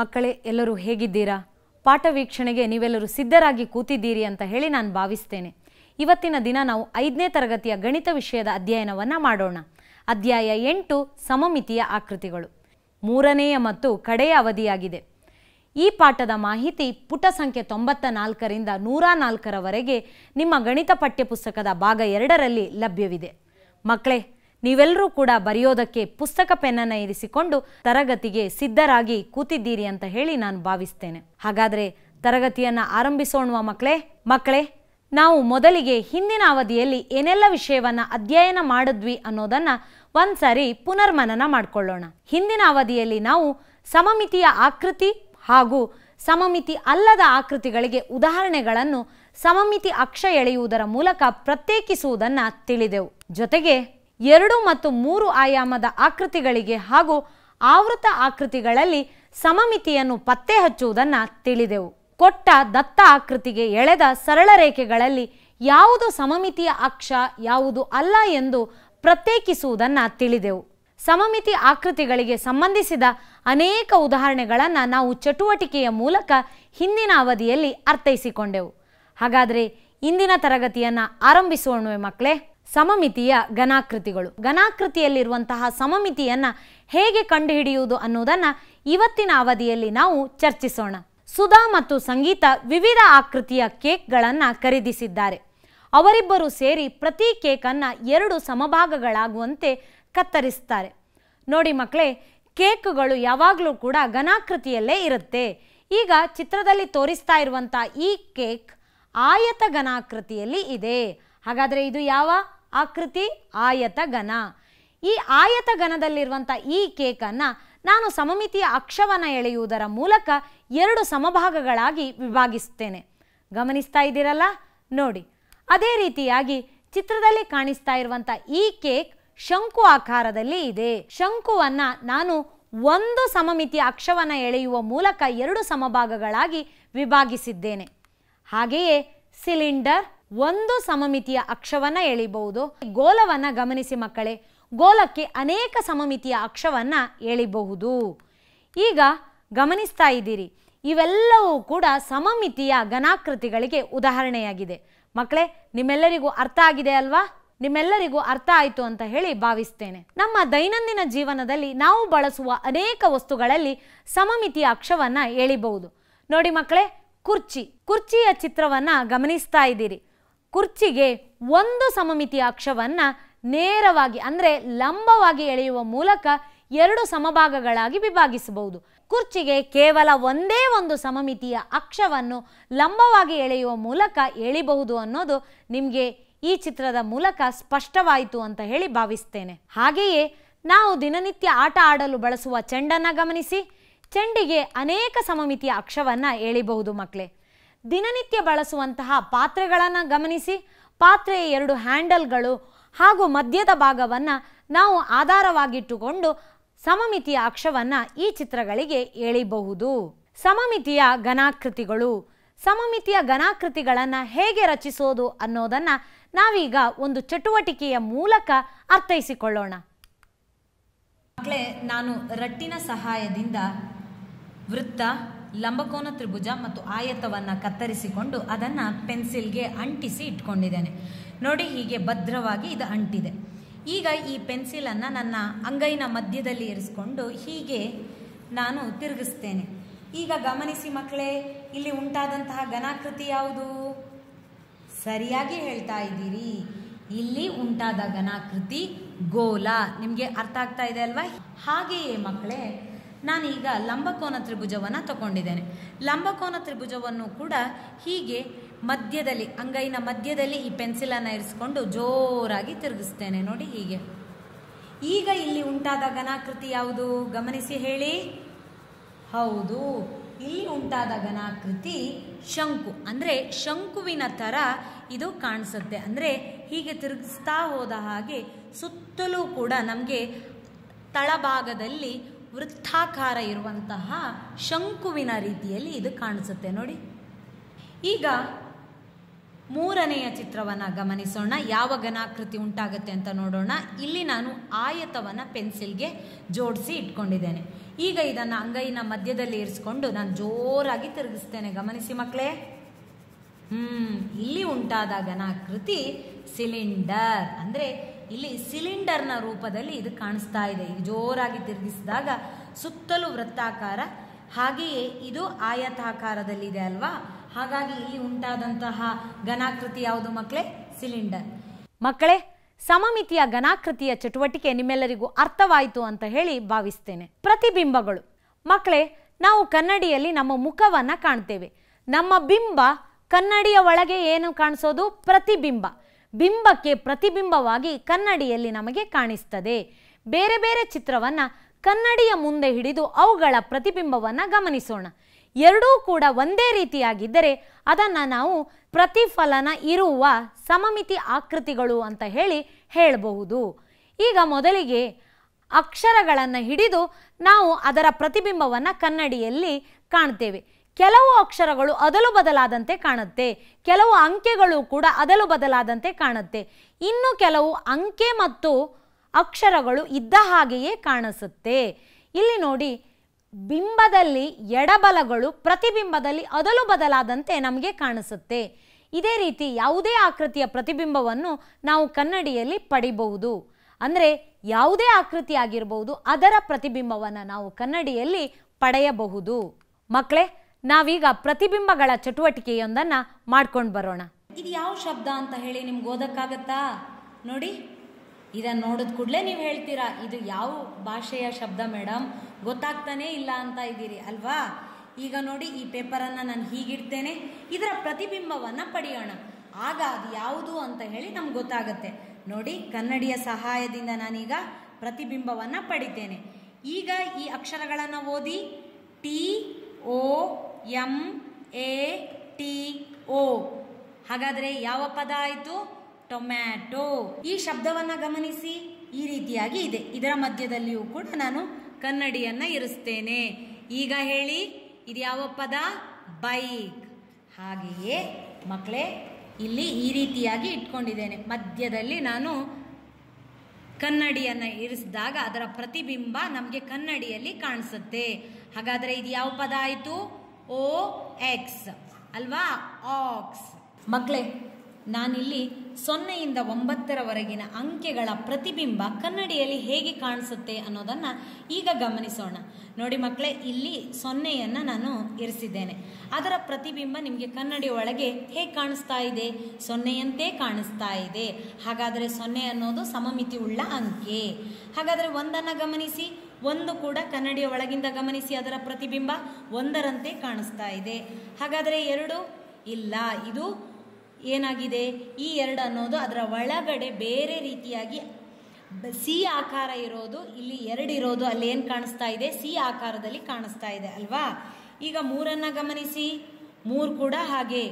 ಮಕ್ಕಳೇ ಎಲ್ಲರೂ ಹೇಗಿದ್ದೀರಾ ಪಾಠ ವೀಕ್ಷಣೆಗೆ ನೀವೆಲ್ಲರೂ ಸಿದ್ಧರಾಗಿ ಕೂತಿದ್ದೀರಿ ಅಂತ ಹೇಳಿ ನಾನು ಭಾವಿಸ್ತೇನೆ ಇವತ್ತಿನ ದಿನ ನಾವು ಐದನೇ ತರಗತಿಯ ಗಣಿತ ವಿಷಯದ ಅಧ್ಯಯನವನ್ನು ಮಾಡೋಣ ಅಧ್ಯಾಯ ಎಂಟು ಸಮಮಿತಿಯ ಆಕೃತಿಗಳು ಮೂರನೆಯ ಮತ್ತು ಕಡೆಯ ಅವಧಿಯಾಗಿದೆ ಈ ಪಾಠದ ಮಾಹಿತಿ ಪುಟ ಸಂಖ್ಯೆ ತೊಂಬತ್ತ ನಾಲ್ಕರಿಂದ ನೂರ ನಾಲ್ಕರವರೆಗೆ ನಿಮ್ಮ ಗಣಿತ ಪಠ್ಯಪುಸ್ತಕದ ಭಾಗ ಎರಡರಲ್ಲಿ ಲಭ್ಯವಿದೆ ಮಕ್ಕಳೇ ನೀವೆಲ್ಲರೂ ಕೂಡ ಬರೆಯೋದಕ್ಕೆ ಪುಸ್ತಕ ಪೆನ್ನನ್ನು ಇರಿಸಿಕೊಂಡು ತರಗತಿಗೆ ಸಿದ್ಧರಾಗಿ ಕೂತಿದ್ದೀರಿ ಅಂತ ಹೇಳಿ ನಾನು ಭಾವಿಸ್ತೇನೆ ಹಾಗಾದರೆ ತರಗತಿಯನ್ನು ಆರಂಭಿಸೋಣವಾ ಮಕ್ಕಳೇ ಮಕ್ಕಳೇ ನಾವು ಮೊದಲಿಗೆ ಹಿಂದಿನ ಅವಧಿಯಲ್ಲಿ ಏನೆಲ್ಲ ವಿಷಯವನ್ನು ಅಧ್ಯಯನ ಮಾಡಿದ್ವಿ ಅನ್ನೋದನ್ನು ಒಂದ್ಸಾರಿ ಪುನರ್ಮನನ ಮಾಡಿಕೊಳ್ಳೋಣ ಹಿಂದಿನ ಅವಧಿಯಲ್ಲಿ ನಾವು ಸಮಮಿತಿಯ ಆಕೃತಿ ಹಾಗೂ ಸಮಮಿತಿ ಅಲ್ಲದ ಆಕೃತಿಗಳಿಗೆ ಉದಾಹರಣೆಗಳನ್ನು ಸಮಮಿತಿ ಅಕ್ಷ ಎಳೆಯುವುದರ ಮೂಲಕ ಪ್ರತ್ಯೇಕಿಸುವುದನ್ನು ತಿಳಿದೆವು ಜೊತೆಗೆ ಎರಡು ಮತ್ತು ಮೂರು ಆಯಾಮದ ಆಕೃತಿಗಳಿಗೆ ಹಾಗೂ ಆವೃತ ಆಕೃತಿಗಳಲ್ಲಿ ಸಮಮಿತಿಯನ್ನು ಪತ್ತೆ ಹಚ್ಚುವುದನ್ನು ತಿಳಿದೆವು ಕೊಟ್ಟ ದತ್ತ ಆಕೃತಿಗೆ ಎಳೆದ ಸರಳ ರೇಖೆಗಳಲ್ಲಿ ಯಾವುದು ಸಮಮಿತಿಯ ಅಕ್ಷ ಯಾವುದು ಅಲ್ಲ ಎಂದು ಪ್ರತ್ಯೇಕಿಸುವುದನ್ನು ತಿಳಿದೆವು ಸಮಮಿತಿ ಆಕೃತಿಗಳಿಗೆ ಸಂಬಂಧಿಸಿದ ಅನೇಕ ಉದಾಹರಣೆಗಳನ್ನು ನಾವು ಚಟುವಟಿಕೆಯ ಮೂಲಕ ಹಿಂದಿನ ಅವಧಿಯಲ್ಲಿ ಅರ್ಥೈಸಿಕೊಂಡೆವು ಹಾಗಾದರೆ ಇಂದಿನ ತರಗತಿಯನ್ನು ಆರಂಭಿಸೋಣವೆ ಮಕ್ಕಳೇ ಸಮಮಿತಿಯ ಘನಾಕೃತಿಗಳು ಘನಾಕೃತಿಯಲ್ಲಿರುವಂತಹ ಸಮಮಿತಿಯನ್ನು ಹೇಗೆ ಕಂಡುಹಿಡಿಯುವುದು ಅನ್ನೋದನ್ನು ಇವತ್ತಿನ ಅವಧಿಯಲ್ಲಿ ನಾವು ಚರ್ಚಿಸೋಣ ಸುಧಾ ಮತ್ತು ಸಂಗೀತ ವಿವಿಧ ಆಕೃತಿಯ ಕೇಕ್ಗಳನ್ನು ಖರೀದಿಸಿದ್ದಾರೆ ಅವರಿಬ್ಬರು ಸೇರಿ ಪ್ರತಿ ಕೇಕನ್ನು ಎರಡು ಸಮಭಾಗಗಳಾಗುವಂತೆ ಕತ್ತರಿಸ್ತಾರೆ ನೋಡಿ ಮಕ್ಕಳೇ ಕೇಕ್ಗಳು ಯಾವಾಗಲೂ ಕೂಡ ಘನಾಕೃತಿಯಲ್ಲೇ ಇರುತ್ತೆ ಈಗ ಚಿತ್ರದಲ್ಲಿ ತೋರಿಸ್ತಾ ಇರುವಂಥ ಈ ಕೇಕ್ ಆಯತ ಘನಾಕೃತಿಯಲ್ಲಿ ಇದೆ ಹಾಗಾದರೆ ಇದು ಯಾವ ಆಕೃತಿ ಘನ ಈ ಘನದಲ್ಲಿರುವಂಥ ಈ ಕೇಕನ್ನು ನಾನು ಸಮಮಿತಿಯ ಅಕ್ಷವನ್ನು ಎಳೆಯುವುದರ ಮೂಲಕ ಎರಡು ಸಮಭಾಗಗಳಾಗಿ ವಿಭಾಗಿಸುತ್ತೇನೆ ಗಮನಿಸ್ತಾ ಇದ್ದೀರಲ್ಲ ನೋಡಿ ಅದೇ ರೀತಿಯಾಗಿ ಚಿತ್ರದಲ್ಲಿ ಕಾಣಿಸ್ತಾ ಇರುವಂಥ ಈ ಕೇಕ್ ಶಂಕು ಆಕಾರದಲ್ಲಿ ಇದೆ ಶಂಕುವನ್ನ ನಾನು ಒಂದು ಸಮಮಿತಿಯ ಅಕ್ಷವನ್ನು ಎಳೆಯುವ ಮೂಲಕ ಎರಡು ಸಮಭಾಗಗಳಾಗಿ ವಿಭಾಗಿಸಿದ್ದೇನೆ ಹಾಗೆಯೇ ಸಿಲಿಂಡರ್ ಒಂದು ಸಮಮಿತಿಯ ಅಕ್ಷವನ್ನು ಎಳಿಬಹುದು ಗೋಲವನ್ನು ಗಮನಿಸಿ ಮಕ್ಕಳೇ ಗೋಲಕ್ಕೆ ಅನೇಕ ಸಮಮಿತಿಯ ಅಕ್ಷವನ್ನು ಎಳಿಬಹುದು ಈಗ ಗಮನಿಸ್ತಾ ಇದ್ದೀರಿ ಇವೆಲ್ಲವೂ ಕೂಡ ಸಮಮಿತಿಯ ಘನಾಕೃತಿಗಳಿಗೆ ಉದಾಹರಣೆಯಾಗಿದೆ ಮಕ್ಕಳೇ ನಿಮ್ಮೆಲ್ಲರಿಗೂ ಅರ್ಥ ಆಗಿದೆ ಅಲ್ವಾ ನಿಮ್ಮೆಲ್ಲರಿಗೂ ಅರ್ಥ ಆಯಿತು ಅಂತ ಹೇಳಿ ಭಾವಿಸ್ತೇನೆ ನಮ್ಮ ದೈನಂದಿನ ಜೀವನದಲ್ಲಿ ನಾವು ಬಳಸುವ ಅನೇಕ ವಸ್ತುಗಳಲ್ಲಿ ಸಮಮಿತಿಯ ಅಕ್ಷವನ್ನು ಎಳಿಬಹುದು ನೋಡಿ ಮಕ್ಕಳೇ ಕುರ್ಚಿ ಕುರ್ಚಿಯ ಚಿತ್ರವನ್ನು ಗಮನಿಸ್ತಾ ಇದ್ದೀರಿ ಕುರ್ಚಿಗೆ ಒಂದು ಸಮಮಿತಿಯ ಅಕ್ಷವನ್ನು ನೇರವಾಗಿ ಅಂದರೆ ಲಂಬವಾಗಿ ಎಳೆಯುವ ಮೂಲಕ ಎರಡು ಸಮಭಾಗಗಳಾಗಿ ವಿಭಾಗಿಸಬಹುದು ಕುರ್ಚಿಗೆ ಕೇವಲ ಒಂದೇ ಒಂದು ಸಮಮಿತಿಯ ಅಕ್ಷವನ್ನು ಲಂಬವಾಗಿ ಎಳೆಯುವ ಮೂಲಕ ಎಳಿಬಹುದು ಅನ್ನೋದು ನಿಮಗೆ ಈ ಚಿತ್ರದ ಮೂಲಕ ಸ್ಪಷ್ಟವಾಯಿತು ಅಂತ ಹೇಳಿ ಭಾವಿಸ್ತೇನೆ ಹಾಗೆಯೇ ನಾವು ದಿನನಿತ್ಯ ಆಟ ಆಡಲು ಬಳಸುವ ಚೆಂಡನ್ನು ಗಮನಿಸಿ ಚೆಂಡಿಗೆ ಅನೇಕ ಸಮಮಿತಿಯ ಅಕ್ಷವನ್ನು ಎಳಿಬಹುದು ಮಕ್ಕಳೇ ದಿನನಿತ್ಯ ಬಳಸುವಂತಹ ಪಾತ್ರೆಗಳನ್ನು ಗಮನಿಸಿ ಪಾತ್ರೆಯ ಎರಡು ಹ್ಯಾಂಡಲ್ಗಳು ಹಾಗೂ ಮಧ್ಯದ ಭಾಗವನ್ನು ನಾವು ಆಧಾರವಾಗಿಟ್ಟುಕೊಂಡು ಸಮಮಿತಿಯ ಅಕ್ಷವನ್ನು ಈ ಚಿತ್ರಗಳಿಗೆ ಎಳಿಬಹುದು ಸಮಮಿತಿಯ ಘನಾಕೃತಿಗಳು ಸಮಮಿತಿಯ ಘನಾಕೃತಿಗಳನ್ನು ಹೇಗೆ ರಚಿಸೋದು ಅನ್ನೋದನ್ನು ನಾವೀಗ ಒಂದು ಚಟುವಟಿಕೆಯ ಮೂಲಕ ಅರ್ಥೈಸಿಕೊಳ್ಳೋಣ ನಾನು ರಟ್ಟಿನ ಸಹಾಯದಿಂದ ವೃತ್ತ ಲಂಬಕೋನ ತ್ರಿಭುಜ ಮತ್ತು ಆಯತವನ್ನು ಕತ್ತರಿಸಿಕೊಂಡು ಅದನ್ನು ಪೆನ್ಸಿಲ್ಗೆ ಅಂಟಿಸಿ ಇಟ್ಕೊಂಡಿದ್ದೇನೆ ನೋಡಿ ಹೀಗೆ ಭದ್ರವಾಗಿ ಇದು ಅಂಟಿದೆ ಈಗ ಈ ಪೆನ್ಸಿಲನ್ನು ನನ್ನ ಅಂಗೈನ ಮಧ್ಯದಲ್ಲಿ ಇರಿಸ್ಕೊಂಡು ಹೀಗೆ ನಾನು ತಿರುಗಿಸ್ತೇನೆ ಈಗ ಗಮನಿಸಿ ಮಕ್ಕಳೇ ಇಲ್ಲಿ ಉಂಟಾದಂತಹ ಘನಾಕೃತಿ ಯಾವುದು ಸರಿಯಾಗಿ ಹೇಳ್ತಾ ಇದ್ದೀರಿ ಇಲ್ಲಿ ಉಂಟಾದ ಘನಾಕೃತಿ ಗೋಲ ನಿಮಗೆ ಅರ್ಥ ಆಗ್ತಾ ಇದೆ ಅಲ್ವಾ ಹಾಗೆಯೇ ಮಕ್ಕಳೇ ನಾನೀಗ ಲಂಬಕೋನ ತ್ರಿಭುಜವನ್ನು ತಗೊಂಡಿದ್ದೇನೆ ಲಂಬಕೋನ ತ್ರಿಭುಜವನ್ನು ಕೂಡ ಹೀಗೆ ಮಧ್ಯದಲ್ಲಿ ಅಂಗೈನ ಮಧ್ಯದಲ್ಲಿ ಈ ಪೆನ್ಸಿಲನ್ನು ಇರಿಸ್ಕೊಂಡು ಜೋರಾಗಿ ತಿರುಗಿಸ್ತೇನೆ ನೋಡಿ ಹೀಗೆ ಈಗ ಇಲ್ಲಿ ಉಂಟಾದ ಘನಾಕೃತಿ ಯಾವುದು ಗಮನಿಸಿ ಹೇಳಿ ಹೌದು ಇಲ್ಲಿ ಉಂಟಾದ ಘನಾಕೃತಿ ಶಂಕು ಅಂದರೆ ಶಂಕುವಿನ ಥರ ಇದು ಕಾಣಿಸುತ್ತೆ ಅಂದರೆ ಹೀಗೆ ತಿರುಗಿಸ್ತಾ ಹೋದ ಹಾಗೆ ಸುತ್ತಲೂ ಕೂಡ ನಮಗೆ ತಳಭಾಗದಲ್ಲಿ ವೃತ್ತಾಕಾರ ಇರುವಂತಹ ಶಂಕುವಿನ ರೀತಿಯಲ್ಲಿ ಇದು ಕಾಣಿಸುತ್ತೆ ನೋಡಿ ಈಗ ಮೂರನೆಯ ಚಿತ್ರವನ್ನು ಗಮನಿಸೋಣ ಯಾವ ಘನಾಕೃತಿ ಉಂಟಾಗುತ್ತೆ ಅಂತ ನೋಡೋಣ ಇಲ್ಲಿ ನಾನು ಆಯತವನ್ನು ಪೆನ್ಸಿಲ್ಗೆ ಜೋಡಿಸಿ ಇಟ್ಕೊಂಡಿದ್ದೇನೆ ಈಗ ಇದನ್ನು ಅಂಗೈನ ಮಧ್ಯದಲ್ಲಿ ಇರಿಸ್ಕೊಂಡು ನಾನು ಜೋರಾಗಿ ತಿರುಗಿಸ್ತೇನೆ ಗಮನಿಸಿ ಮಕ್ಕಳೇ ಹ್ಞೂ ಇಲ್ಲಿ ಉಂಟಾದ ಘನಾಕೃತಿ ಸಿಲಿಂಡರ್ ಅಂದರೆ ಇಲ್ಲಿ ಸಿಲಿಂಡರ್ನ ರೂಪದಲ್ಲಿ ಇದು ಕಾಣಿಸ್ತಾ ಇದೆ ಜೋರಾಗಿ ತಿರುಗಿಸಿದಾಗ ಸುತ್ತಲೂ ವೃತ್ತಾಕಾರ ಹಾಗೆಯೇ ಇದು ಆಯತಾಕಾರದಲ್ಲಿದೆ ಅಲ್ವಾ ಹಾಗಾಗಿ ಇಲ್ಲಿ ಉಂಟಾದಂತಹ ಘನಾಕೃತಿ ಯಾವುದು ಮಕ್ಕಳೇ ಸಿಲಿಂಡರ್ ಮಕ್ಕಳೇ ಸಮಮಿತಿಯ ಘನಾಕೃತಿಯ ಚಟುವಟಿಕೆ ನಿಮ್ಮೆಲ್ಲರಿಗೂ ಅರ್ಥವಾಯಿತು ಅಂತ ಹೇಳಿ ಭಾವಿಸ್ತೇನೆ ಪ್ರತಿಬಿಂಬಗಳು ಮಕ್ಕಳೇ ನಾವು ಕನ್ನಡಿಯಲ್ಲಿ ನಮ್ಮ ಮುಖವನ್ನು ಕಾಣ್ತೇವೆ ನಮ್ಮ ಬಿಂಬ ಕನ್ನಡಿಯ ಒಳಗೆ ಏನು ಕಾಣಿಸೋದು ಪ್ರತಿಬಿಂಬ ಬಿಂಬಕ್ಕೆ ಪ್ರತಿಬಿಂಬವಾಗಿ ಕನ್ನಡಿಯಲ್ಲಿ ನಮಗೆ ಕಾಣಿಸ್ತದೆ ಬೇರೆ ಬೇರೆ ಚಿತ್ರವನ್ನು ಕನ್ನಡಿಯ ಮುಂದೆ ಹಿಡಿದು ಅವುಗಳ ಪ್ರತಿಬಿಂಬವನ್ನು ಗಮನಿಸೋಣ ಎರಡೂ ಕೂಡ ಒಂದೇ ರೀತಿಯಾಗಿದ್ದರೆ ಅದನ್ನು ನಾವು ಪ್ರತಿಫಲನ ಇರುವ ಸಮಮಿತಿ ಆಕೃತಿಗಳು ಅಂತ ಹೇಳಿ ಹೇಳಬಹುದು ಈಗ ಮೊದಲಿಗೆ ಅಕ್ಷರಗಳನ್ನು ಹಿಡಿದು ನಾವು ಅದರ ಪ್ರತಿಬಿಂಬವನ್ನು ಕನ್ನಡಿಯಲ್ಲಿ ಕಾಣ್ತೇವೆ ಕೆಲವು ಅಕ್ಷರಗಳು ಅದಲು ಬದಲಾದಂತೆ ಕಾಣುತ್ತೆ ಕೆಲವು ಅಂಕೆಗಳು ಕೂಡ ಅದಲು ಬದಲಾದಂತೆ ಕಾಣುತ್ತೆ ಇನ್ನು ಕೆಲವು ಅಂಕೆ ಮತ್ತು ಅಕ್ಷರಗಳು ಇದ್ದ ಹಾಗೆಯೇ ಕಾಣಿಸುತ್ತೆ ಇಲ್ಲಿ ನೋಡಿ ಬಿಂಬದಲ್ಲಿ ಎಡಬಲಗಳು ಪ್ರತಿಬಿಂಬದಲ್ಲಿ ಅದಲು ಬದಲಾದಂತೆ ನಮಗೆ ಕಾಣಿಸುತ್ತೆ ಇದೇ ರೀತಿ ಯಾವುದೇ ಆಕೃತಿಯ ಪ್ರತಿಬಿಂಬವನ್ನು ನಾವು ಕನ್ನಡಿಯಲ್ಲಿ ಪಡಿಬಹುದು ಅಂದರೆ ಯಾವುದೇ ಆಕೃತಿ ಆಗಿರಬಹುದು ಅದರ ಪ್ರತಿಬಿಂಬವನ್ನು ನಾವು ಕನ್ನಡಿಯಲ್ಲಿ ಪಡೆಯಬಹುದು ಮಕ್ಕಳೇ ನಾವೀಗ ಪ್ರತಿಬಿಂಬಗಳ ಚಟುವಟಿಕೆಯೊಂದನ್ನು ಮಾಡ್ಕೊಂಡು ಬರೋಣ ಇದು ಯಾವ ಶಬ್ದ ಅಂತ ಹೇಳಿ ನಿಮ್ಗೆ ಓದಕ್ಕಾಗತ್ತಾ ನೋಡಿ ಇದನ್ನ ನೋಡಿದ ಕೂಡಲೇ ನೀವು ಹೇಳ್ತೀರಾ ಇದು ಯಾವ ಭಾಷೆಯ ಶಬ್ದ ಮೇಡಮ್ ಗೊತ್ತಾಗ್ತಾನೆ ಇಲ್ಲ ಅಂತ ಇದ್ದೀರಿ ಅಲ್ವಾ ಈಗ ನೋಡಿ ಈ ಪೇಪರನ್ನು ನಾನು ಹೀಗಿಡ್ತೇನೆ ಇದರ ಪ್ರತಿಬಿಂಬವನ್ನು ಪಡೆಯೋಣ ಆಗ ಅದು ಯಾವುದು ಅಂತ ಹೇಳಿ ನಮ್ಗೆ ಗೊತ್ತಾಗುತ್ತೆ ನೋಡಿ ಕನ್ನಡಿಯ ಸಹಾಯದಿಂದ ನಾನೀಗ ಪ್ರತಿಬಿಂಬವನ್ನು ಪಡಿತೇನೆ ಈಗ ಈ ಅಕ್ಷರಗಳನ್ನು ಓದಿ T O M A T O ಹಾಗಾದರೆ ಯಾವ ಪದ ಆಯಿತು ಟೊಮ್ಯಾಟೊ ಈ ಶಬ್ದವನ್ನು ಗಮನಿಸಿ ಈ ರೀತಿಯಾಗಿ ಇದೆ ಇದರ ಮಧ್ಯದಲ್ಲಿಯೂ ಕೂಡ ನಾನು ಕನ್ನಡಿಯನ್ನು ಇರಿಸ್ತೇನೆ ಈಗ ಹೇಳಿ ಇದು ಯಾವ ಪದ ಬೈಕ್ ಹಾಗೆಯೇ ಮಕ್ಕಳೇ ಇಲ್ಲಿ ಈ ರೀತಿಯಾಗಿ ಇಟ್ಕೊಂಡಿದ್ದೇನೆ ಮಧ್ಯದಲ್ಲಿ ನಾನು ಕನ್ನಡಿಯನ್ನು ಇರಿಸಿದಾಗ ಅದರ ಪ್ರತಿಬಿಂಬ ನಮಗೆ ಕನ್ನಡಿಯಲ್ಲಿ ಕಾಣಿಸುತ್ತೆ ಹಾಗಾದರೆ ಇದು ಯಾವ ಪದ ಆಯಿತು ಓ ಎಕ್ಸ್ ಅಲ್ವಾ ಆಕ್ಸ್ ಮಕ್ಕಳೇ ನಾನಿಲ್ಲಿ ಸೊನ್ನೆಯಿಂದ ಒಂಬತ್ತರವರೆಗಿನ ಅಂಕೆಗಳ ಪ್ರತಿಬಿಂಬ ಕನ್ನಡಿಯಲ್ಲಿ ಹೇಗೆ ಕಾಣಿಸುತ್ತೆ ಅನ್ನೋದನ್ನು ಈಗ ಗಮನಿಸೋಣ ನೋಡಿ ಮಕ್ಕಳೇ ಇಲ್ಲಿ ಸೊನ್ನೆಯನ್ನು ನಾನು ಇರಿಸಿದ್ದೇನೆ ಅದರ ಪ್ರತಿಬಿಂಬ ನಿಮಗೆ ಕನ್ನಡಿ ಒಳಗೆ ಹೇಗೆ ಕಾಣಿಸ್ತಾ ಇದೆ ಸೊನ್ನೆಯಂತೆ ಕಾಣಿಸ್ತಾ ಇದೆ ಹಾಗಾದರೆ ಸೊನ್ನೆ ಅನ್ನೋದು ಸಮಮಿತಿ ಉಳ್ಳ ಅಂಕೆ ಹಾಗಾದರೆ ಒಂದನ್ನು ಗಮನಿಸಿ ಒಂದು ಕೂಡ ಕನ್ನಡಿಯ ಒಳಗಿಂದ ಗಮನಿಸಿ ಅದರ ಪ್ರತಿಬಿಂಬ ಒಂದರಂತೆ ಕಾಣಿಸ್ತಾ ಇದೆ ಹಾಗಾದರೆ ಎರಡು ಇಲ್ಲ ಇದು ಏನಾಗಿದೆ ಈ ಎರಡು ಅನ್ನೋದು ಅದರ ಒಳಗಡೆ ಬೇರೆ ರೀತಿಯಾಗಿ ಸಿ ಆಕಾರ ಇರೋದು ಇಲ್ಲಿ ಎರಡು ಇರೋದು ಅಲ್ಲಿ ಏನು ಕಾಣಿಸ್ತಾ ಇದೆ ಸಿ ಆಕಾರದಲ್ಲಿ ಕಾಣಿಸ್ತಾ ಇದೆ ಅಲ್ವಾ ಈಗ ಮೂರನ್ನು ಗಮನಿಸಿ ಮೂರು ಕೂಡ ಹಾಗೆ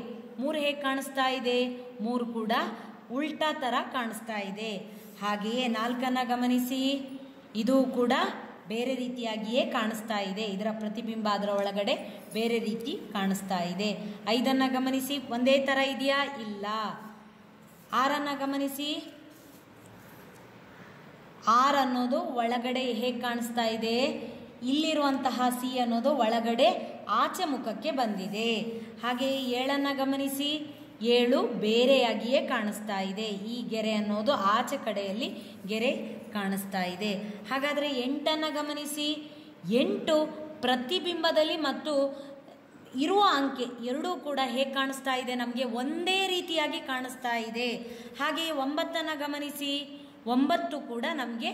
ಮೂರು ಹೇಗೆ ಕಾಣಿಸ್ತಾ ಇದೆ ಮೂರು ಕೂಡ ಉಲ್ಟಾ ಥರ ಕಾಣಿಸ್ತಾ ಇದೆ ಹಾಗೆಯೇ ನಾಲ್ಕನ್ನು ಗಮನಿಸಿ ಇದು ಕೂಡ ಬೇರೆ ರೀತಿಯಾಗಿಯೇ ಕಾಣಿಸ್ತಾ ಇದೆ ಇದರ ಪ್ರತಿಬಿಂಬ ಅದರ ಒಳಗಡೆ ಬೇರೆ ರೀತಿ ಕಾಣಿಸ್ತಾ ಇದೆ ಐದನ್ನು ಗಮನಿಸಿ ಒಂದೇ ಥರ ಇದೆಯಾ ಇಲ್ಲ ಆರನ್ನು ಗಮನಿಸಿ ಆರ್ ಅನ್ನೋದು ಒಳಗಡೆ ಹೇಗೆ ಕಾಣಿಸ್ತಾ ಇದೆ ಇಲ್ಲಿರುವಂತಹ ಸಿ ಅನ್ನೋದು ಒಳಗಡೆ ಆಚೆ ಮುಖಕ್ಕೆ ಬಂದಿದೆ ಹಾಗೆಯೇ ಏಳನ್ನು ಗಮನಿಸಿ ಏಳು ಬೇರೆಯಾಗಿಯೇ ಕಾಣಿಸ್ತಾ ಇದೆ ಈ ಗೆರೆ ಅನ್ನೋದು ಆಚೆ ಕಡೆಯಲ್ಲಿ ಗೆರೆ ಕಾಣಿಸ್ತಾ ಇದೆ ಹಾಗಾದರೆ ಎಂಟನ್ನು ಗಮನಿಸಿ ಎಂಟು ಪ್ರತಿಬಿಂಬದಲ್ಲಿ ಮತ್ತು ಇರುವ ಅಂಕೆ ಎರಡೂ ಕೂಡ ಹೇಗೆ ಕಾಣಿಸ್ತಾ ಇದೆ ನಮಗೆ ಒಂದೇ ರೀತಿಯಾಗಿ ಕಾಣಿಸ್ತಾ ಇದೆ ಹಾಗೆಯೇ ಒಂಬತ್ತನ್ನು ಗಮನಿಸಿ ಒಂಬತ್ತು ಕೂಡ ನಮಗೆ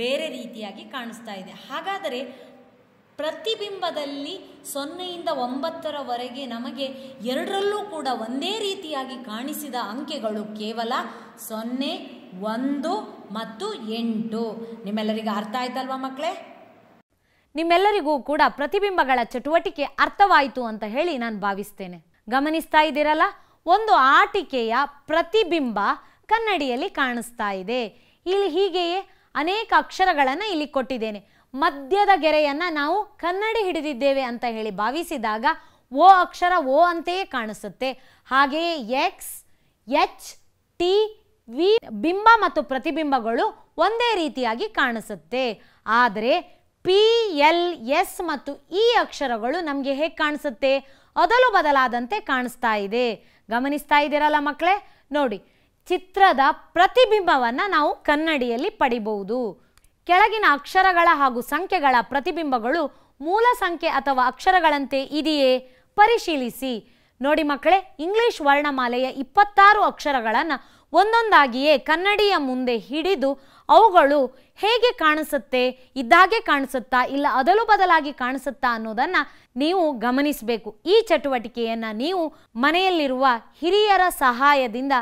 ಬೇರೆ ರೀತಿಯಾಗಿ ಕಾಣಿಸ್ತಾ ಇದೆ ಹಾಗಾದರೆ ಪ್ರತಿಬಿಂಬದಲ್ಲಿ ಸೊನ್ನೆಯಿಂದ ಒಂಬತ್ತರವರೆಗೆ ನಮಗೆ ಎರಡರಲ್ಲೂ ಕೂಡ ಒಂದೇ ರೀತಿಯಾಗಿ ಕಾಣಿಸಿದ ಅಂಕೆಗಳು ಕೇವಲ ಸೊನ್ನೆ ಒಂದು ಮತ್ತು ಎಂಟು ನಿಮ್ಮೆಲ್ಲರಿಗೂ ಅರ್ಥ ಆಯ್ತಲ್ವಾ ಮಕ್ಕಳೇ ನಿಮ್ಮೆಲ್ಲರಿಗೂ ಕೂಡ ಪ್ರತಿಬಿಂಬಗಳ ಚಟುವಟಿಕೆ ಅರ್ಥವಾಯಿತು ಅಂತ ಹೇಳಿ ನಾನು ಭಾವಿಸ್ತೇನೆ ಗಮನಿಸ್ತಾ ಇದ್ದೀರಲ್ಲ ಒಂದು ಆಟಿಕೆಯ ಪ್ರತಿಬಿಂಬ ಕನ್ನಡಿಯಲ್ಲಿ ಕಾಣಿಸ್ತಾ ಇದೆ ಇಲ್ಲಿ ಹೀಗೆಯೇ ಅನೇಕ ಅಕ್ಷರಗಳನ್ನು ಇಲ್ಲಿ ಕೊಟ್ಟಿದ್ದೇನೆ ಮಧ್ಯದ ಗೆರೆಯನ್ನು ನಾವು ಕನ್ನಡಿ ಹಿಡಿದಿದ್ದೇವೆ ಅಂತ ಹೇಳಿ ಭಾವಿಸಿದಾಗ ಓ ಅಕ್ಷರ ಓ ಅಂತೆಯೇ ಕಾಣಿಸುತ್ತೆ ಹಾಗೆಯೇ ಎಕ್ಸ್ ಎಚ್ ಟಿ ವಿ ಬಿಂಬ ಮತ್ತು ಪ್ರತಿಬಿಂಬಗಳು ಒಂದೇ ರೀತಿಯಾಗಿ ಕಾಣಿಸುತ್ತೆ ಆದರೆ ಪಿ ಎಲ್ ಎಸ್ ಮತ್ತು ಇ ಅಕ್ಷರಗಳು ನಮಗೆ ಹೇಗೆ ಕಾಣಿಸುತ್ತೆ ಅದಲು ಬದಲಾದಂತೆ ಕಾಣಿಸ್ತಾ ಇದೆ ಗಮನಿಸ್ತಾ ಇದ್ದೀರಲ್ಲ ಮಕ್ಕಳೇ ನೋಡಿ ಚಿತ್ರದ ಪ್ರತಿಬಿಂಬವನ್ನು ನಾವು ಕನ್ನಡಿಯಲ್ಲಿ ಪಡಿಬಹುದು ಕೆಳಗಿನ ಅಕ್ಷರಗಳ ಹಾಗೂ ಸಂಖ್ಯೆಗಳ ಪ್ರತಿಬಿಂಬಗಳು ಮೂಲ ಸಂಖ್ಯೆ ಅಥವಾ ಅಕ್ಷರಗಳಂತೆ ಇದೆಯೇ ಪರಿಶೀಲಿಸಿ ನೋಡಿ ಮಕ್ಕಳೇ ಇಂಗ್ಲಿಷ್ ವರ್ಣಮಾಲೆಯ ಇಪ್ಪತ್ತಾರು ಅಕ್ಷರಗಳನ್ನು ಒಂದೊಂದಾಗಿಯೇ ಕನ್ನಡಿಯ ಮುಂದೆ ಹಿಡಿದು ಅವುಗಳು ಹೇಗೆ ಕಾಣಿಸುತ್ತೆ ಇದ್ದಾಗೆ ಕಾಣಿಸುತ್ತಾ ಇಲ್ಲ ಅದಲು ಬದಲಾಗಿ ಕಾಣಿಸುತ್ತಾ ಅನ್ನೋದನ್ನು ನೀವು ಗಮನಿಸಬೇಕು ಈ ಚಟುವಟಿಕೆಯನ್ನು ನೀವು ಮನೆಯಲ್ಲಿರುವ ಹಿರಿಯರ ಸಹಾಯದಿಂದ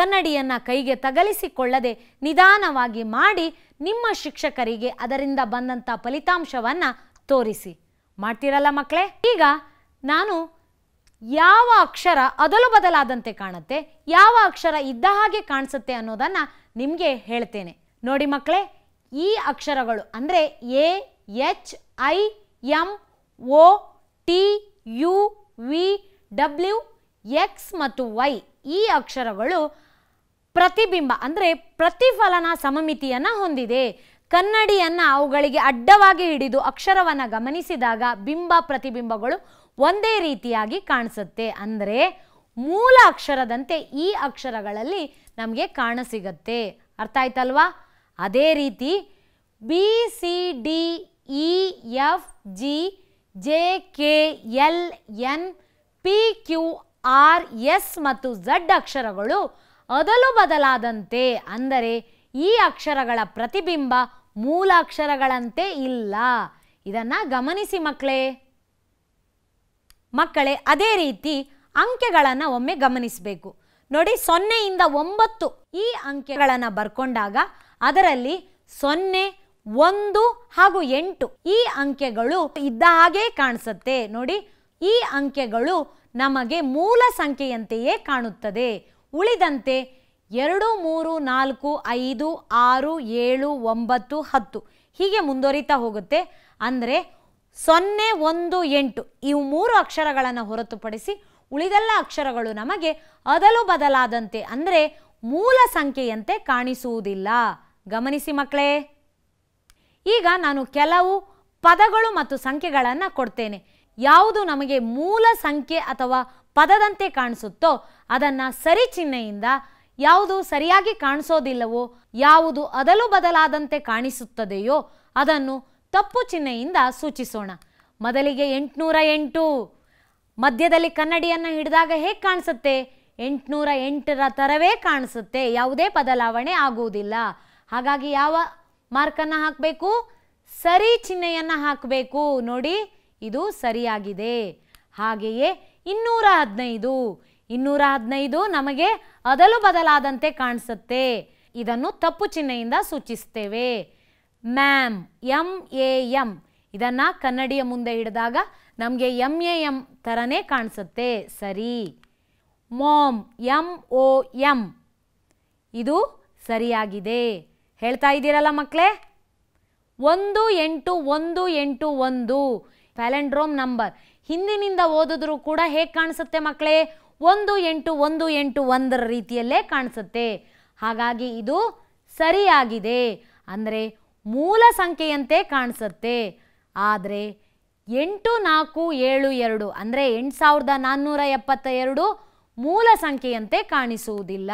ಕನ್ನಡಿಯನ್ನು ಕೈಗೆ ತಗಲಿಸಿಕೊಳ್ಳದೆ ನಿಧಾನವಾಗಿ ಮಾಡಿ ನಿಮ್ಮ ಶಿಕ್ಷಕರಿಗೆ ಅದರಿಂದ ಬಂದಂಥ ಫಲಿತಾಂಶವನ್ನು ತೋರಿಸಿ ಮಾಡ್ತೀರಲ್ಲ ಮಕ್ಕಳೇ ಈಗ ನಾನು ಯಾವ ಅಕ್ಷರ ಅದಲು ಬದಲಾದಂತೆ ಕಾಣುತ್ತೆ ಯಾವ ಅಕ್ಷರ ಇದ್ದ ಹಾಗೆ ಕಾಣಿಸುತ್ತೆ ಅನ್ನೋದನ್ನು ನಿಮಗೆ ಹೇಳ್ತೇನೆ ನೋಡಿ ಮಕ್ಕಳೇ ಈ ಅಕ್ಷರಗಳು ಅಂದರೆ A H I M O T U V W X ಮತ್ತು ವೈ ಈ ಅಕ್ಷರಗಳು ಪ್ರತಿಬಿಂಬ ಅಂದರೆ ಪ್ರತಿಫಲನ ಸಮಮಿತಿಯನ್ನು ಹೊಂದಿದೆ ಕನ್ನಡಿಯನ್ನು ಅವುಗಳಿಗೆ ಅಡ್ಡವಾಗಿ ಹಿಡಿದು ಅಕ್ಷರವನ್ನು ಗಮನಿಸಿದಾಗ ಬಿಂಬ ಪ್ರತಿಬಿಂಬಗಳು ಒಂದೇ ರೀತಿಯಾಗಿ ಕಾಣಿಸುತ್ತೆ ಅಂದರೆ ಮೂಲ ಅಕ್ಷರದಂತೆ ಈ ಅಕ್ಷರಗಳಲ್ಲಿ ನಮಗೆ ಕಾಣಸಿಗತ್ತೆ ಅರ್ಥ ಆಯ್ತಲ್ವಾ ಅದೇ ರೀತಿ B C D E F G J K L N P Q R S ಮತ್ತು ಝಡ್ ಅಕ್ಷರಗಳು ಅದಲು ಬದಲಾದಂತೆ ಅಂದರೆ ಈ ಅಕ್ಷರಗಳ ಪ್ರತಿಬಿಂಬ ಮೂಲ ಅಕ್ಷರಗಳಂತೆ ಇಲ್ಲ ಇದನ್ನು ಗಮನಿಸಿ ಮಕ್ಕಳೇ ಮಕ್ಕಳೇ ಅದೇ ರೀತಿ ಅಂಕೆಗಳನ್ನು ಒಮ್ಮೆ ಗಮನಿಸಬೇಕು ನೋಡಿ ಸೊನ್ನೆಯಿಂದ ಒಂಬತ್ತು ಈ ಅಂಕೆಗಳನ್ನು ಬರ್ಕೊಂಡಾಗ ಅದರಲ್ಲಿ ಸೊನ್ನೆ ಒಂದು ಹಾಗೂ ಎಂಟು ಈ ಅಂಕೆಗಳು ಇದ್ದ ಹಾಗೆ ಕಾಣಿಸುತ್ತೆ ನೋಡಿ ಈ ಅಂಕೆಗಳು ನಮಗೆ ಮೂಲ ಸಂಖ್ಯೆಯಂತೆಯೇ ಕಾಣುತ್ತದೆ ಉಳಿದಂತೆ ಎರಡು ಮೂರು ನಾಲ್ಕು ಐದು ಆರು ಏಳು ಒಂಬತ್ತು ಹತ್ತು ಹೀಗೆ ಮುಂದುವರಿತಾ ಹೋಗುತ್ತೆ ಅಂದರೆ ಸೊನ್ನೆ ಒಂದು ಎಂಟು ಇವು ಮೂರು ಅಕ್ಷರಗಳನ್ನು ಹೊರತುಪಡಿಸಿ ಉಳಿದೆಲ್ಲ ಅಕ್ಷರಗಳು ನಮಗೆ ಅದಲು ಬದಲಾದಂತೆ ಅಂದರೆ ಮೂಲ ಸಂಖ್ಯೆಯಂತೆ ಕಾಣಿಸುವುದಿಲ್ಲ ಗಮನಿಸಿ ಮಕ್ಕಳೇ ಈಗ ನಾನು ಕೆಲವು ಪದಗಳು ಮತ್ತು ಸಂಖ್ಯೆಗಳನ್ನು ಕೊಡ್ತೇನೆ ಯಾವುದು ನಮಗೆ ಮೂಲ ಸಂಖ್ಯೆ ಅಥವಾ ಪದದಂತೆ ಕಾಣಿಸುತ್ತೋ ಅದನ್ನು ಸರಿ ಚಿಹ್ನೆಯಿಂದ ಯಾವುದು ಸರಿಯಾಗಿ ಕಾಣಿಸೋದಿಲ್ಲವೋ ಯಾವುದು ಅದಲು ಬದಲಾದಂತೆ ಕಾಣಿಸುತ್ತದೆಯೋ ಅದನ್ನು ತಪ್ಪು ಚಿಹ್ನೆಯಿಂದ ಸೂಚಿಸೋಣ ಮೊದಲಿಗೆ ಎಂಟುನೂರ ಎಂಟು ಮಧ್ಯದಲ್ಲಿ ಕನ್ನಡಿಯನ್ನು ಹಿಡಿದಾಗ ಹೇಗೆ ಕಾಣಿಸುತ್ತೆ ಎಂಟುನೂರ ಎಂಟರ ಥರವೇ ಕಾಣಿಸುತ್ತೆ ಯಾವುದೇ ಬದಲಾವಣೆ ಆಗುವುದಿಲ್ಲ ಹಾಗಾಗಿ ಯಾವ ಮಾರ್ಕನ್ನು ಹಾಕಬೇಕು ಸರಿ ಚಿಹ್ನೆಯನ್ನು ಹಾಕಬೇಕು ನೋಡಿ ಇದು ಸರಿಯಾಗಿದೆ ಹಾಗೆಯೇ ಇನ್ನೂರ ಹದಿನೈದು ಇನ್ನೂರ ಹದಿನೈದು ನಮಗೆ ಅದಲು ಬದಲಾದಂತೆ ಕಾಣಿಸುತ್ತೆ ಇದನ್ನು ತಪ್ಪು ಚಿಹ್ನೆಯಿಂದ ಸೂಚಿಸ್ತೇವೆ ಮ್ಯಾಮ್ ಎಂ ಎ ಎಂ ಇದನ್ನು ಕನ್ನಡಿಯ ಮುಂದೆ ಹಿಡಿದಾಗ ನಮಗೆ ಎಂ ಎ ಎಂ ಥರನೇ ಕಾಣಿಸುತ್ತೆ ಸರಿ ಮೋಮ್ ಎಂ ಓ ಎಂ ಇದು ಸರಿಯಾಗಿದೆ ಹೇಳ್ತಾ ಇದ್ದೀರಲ್ಲ ಮಕ್ಕಳೇ ಒಂದು ಎಂಟು ಒಂದು ಎಂಟು ಒಂದು ಪ್ಯಾಲೆಂಡ್ರೋಮ್ ನಂಬರ್ ಹಿಂದಿನಿಂದ ಓದಿದ್ರೂ ಕೂಡ ಹೇಗೆ ಕಾಣಿಸುತ್ತೆ ಮಕ್ಕಳೇ ಒಂದು ಎಂಟು ಒಂದು ಎಂಟು ಒಂದರ ರೀತಿಯಲ್ಲೇ ಕಾಣಿಸುತ್ತೆ ಹಾಗಾಗಿ ಇದು ಸರಿಯಾಗಿದೆ ಅಂದರೆ ಮೂಲ ಸಂಖ್ಯೆಯಂತೆ ಕಾಣಿಸುತ್ತೆ ಆದರೆ ಎಂಟು ನಾಲ್ಕು ಏಳು ಎರಡು ಅಂದರೆ ಎಂಟು ಸಾವಿರದ ನಾನ್ನೂರ ಎಪ್ಪತ್ತ ಎರಡು ಮೂಲ ಸಂಖ್ಯೆಯಂತೆ ಕಾಣಿಸುವುದಿಲ್ಲ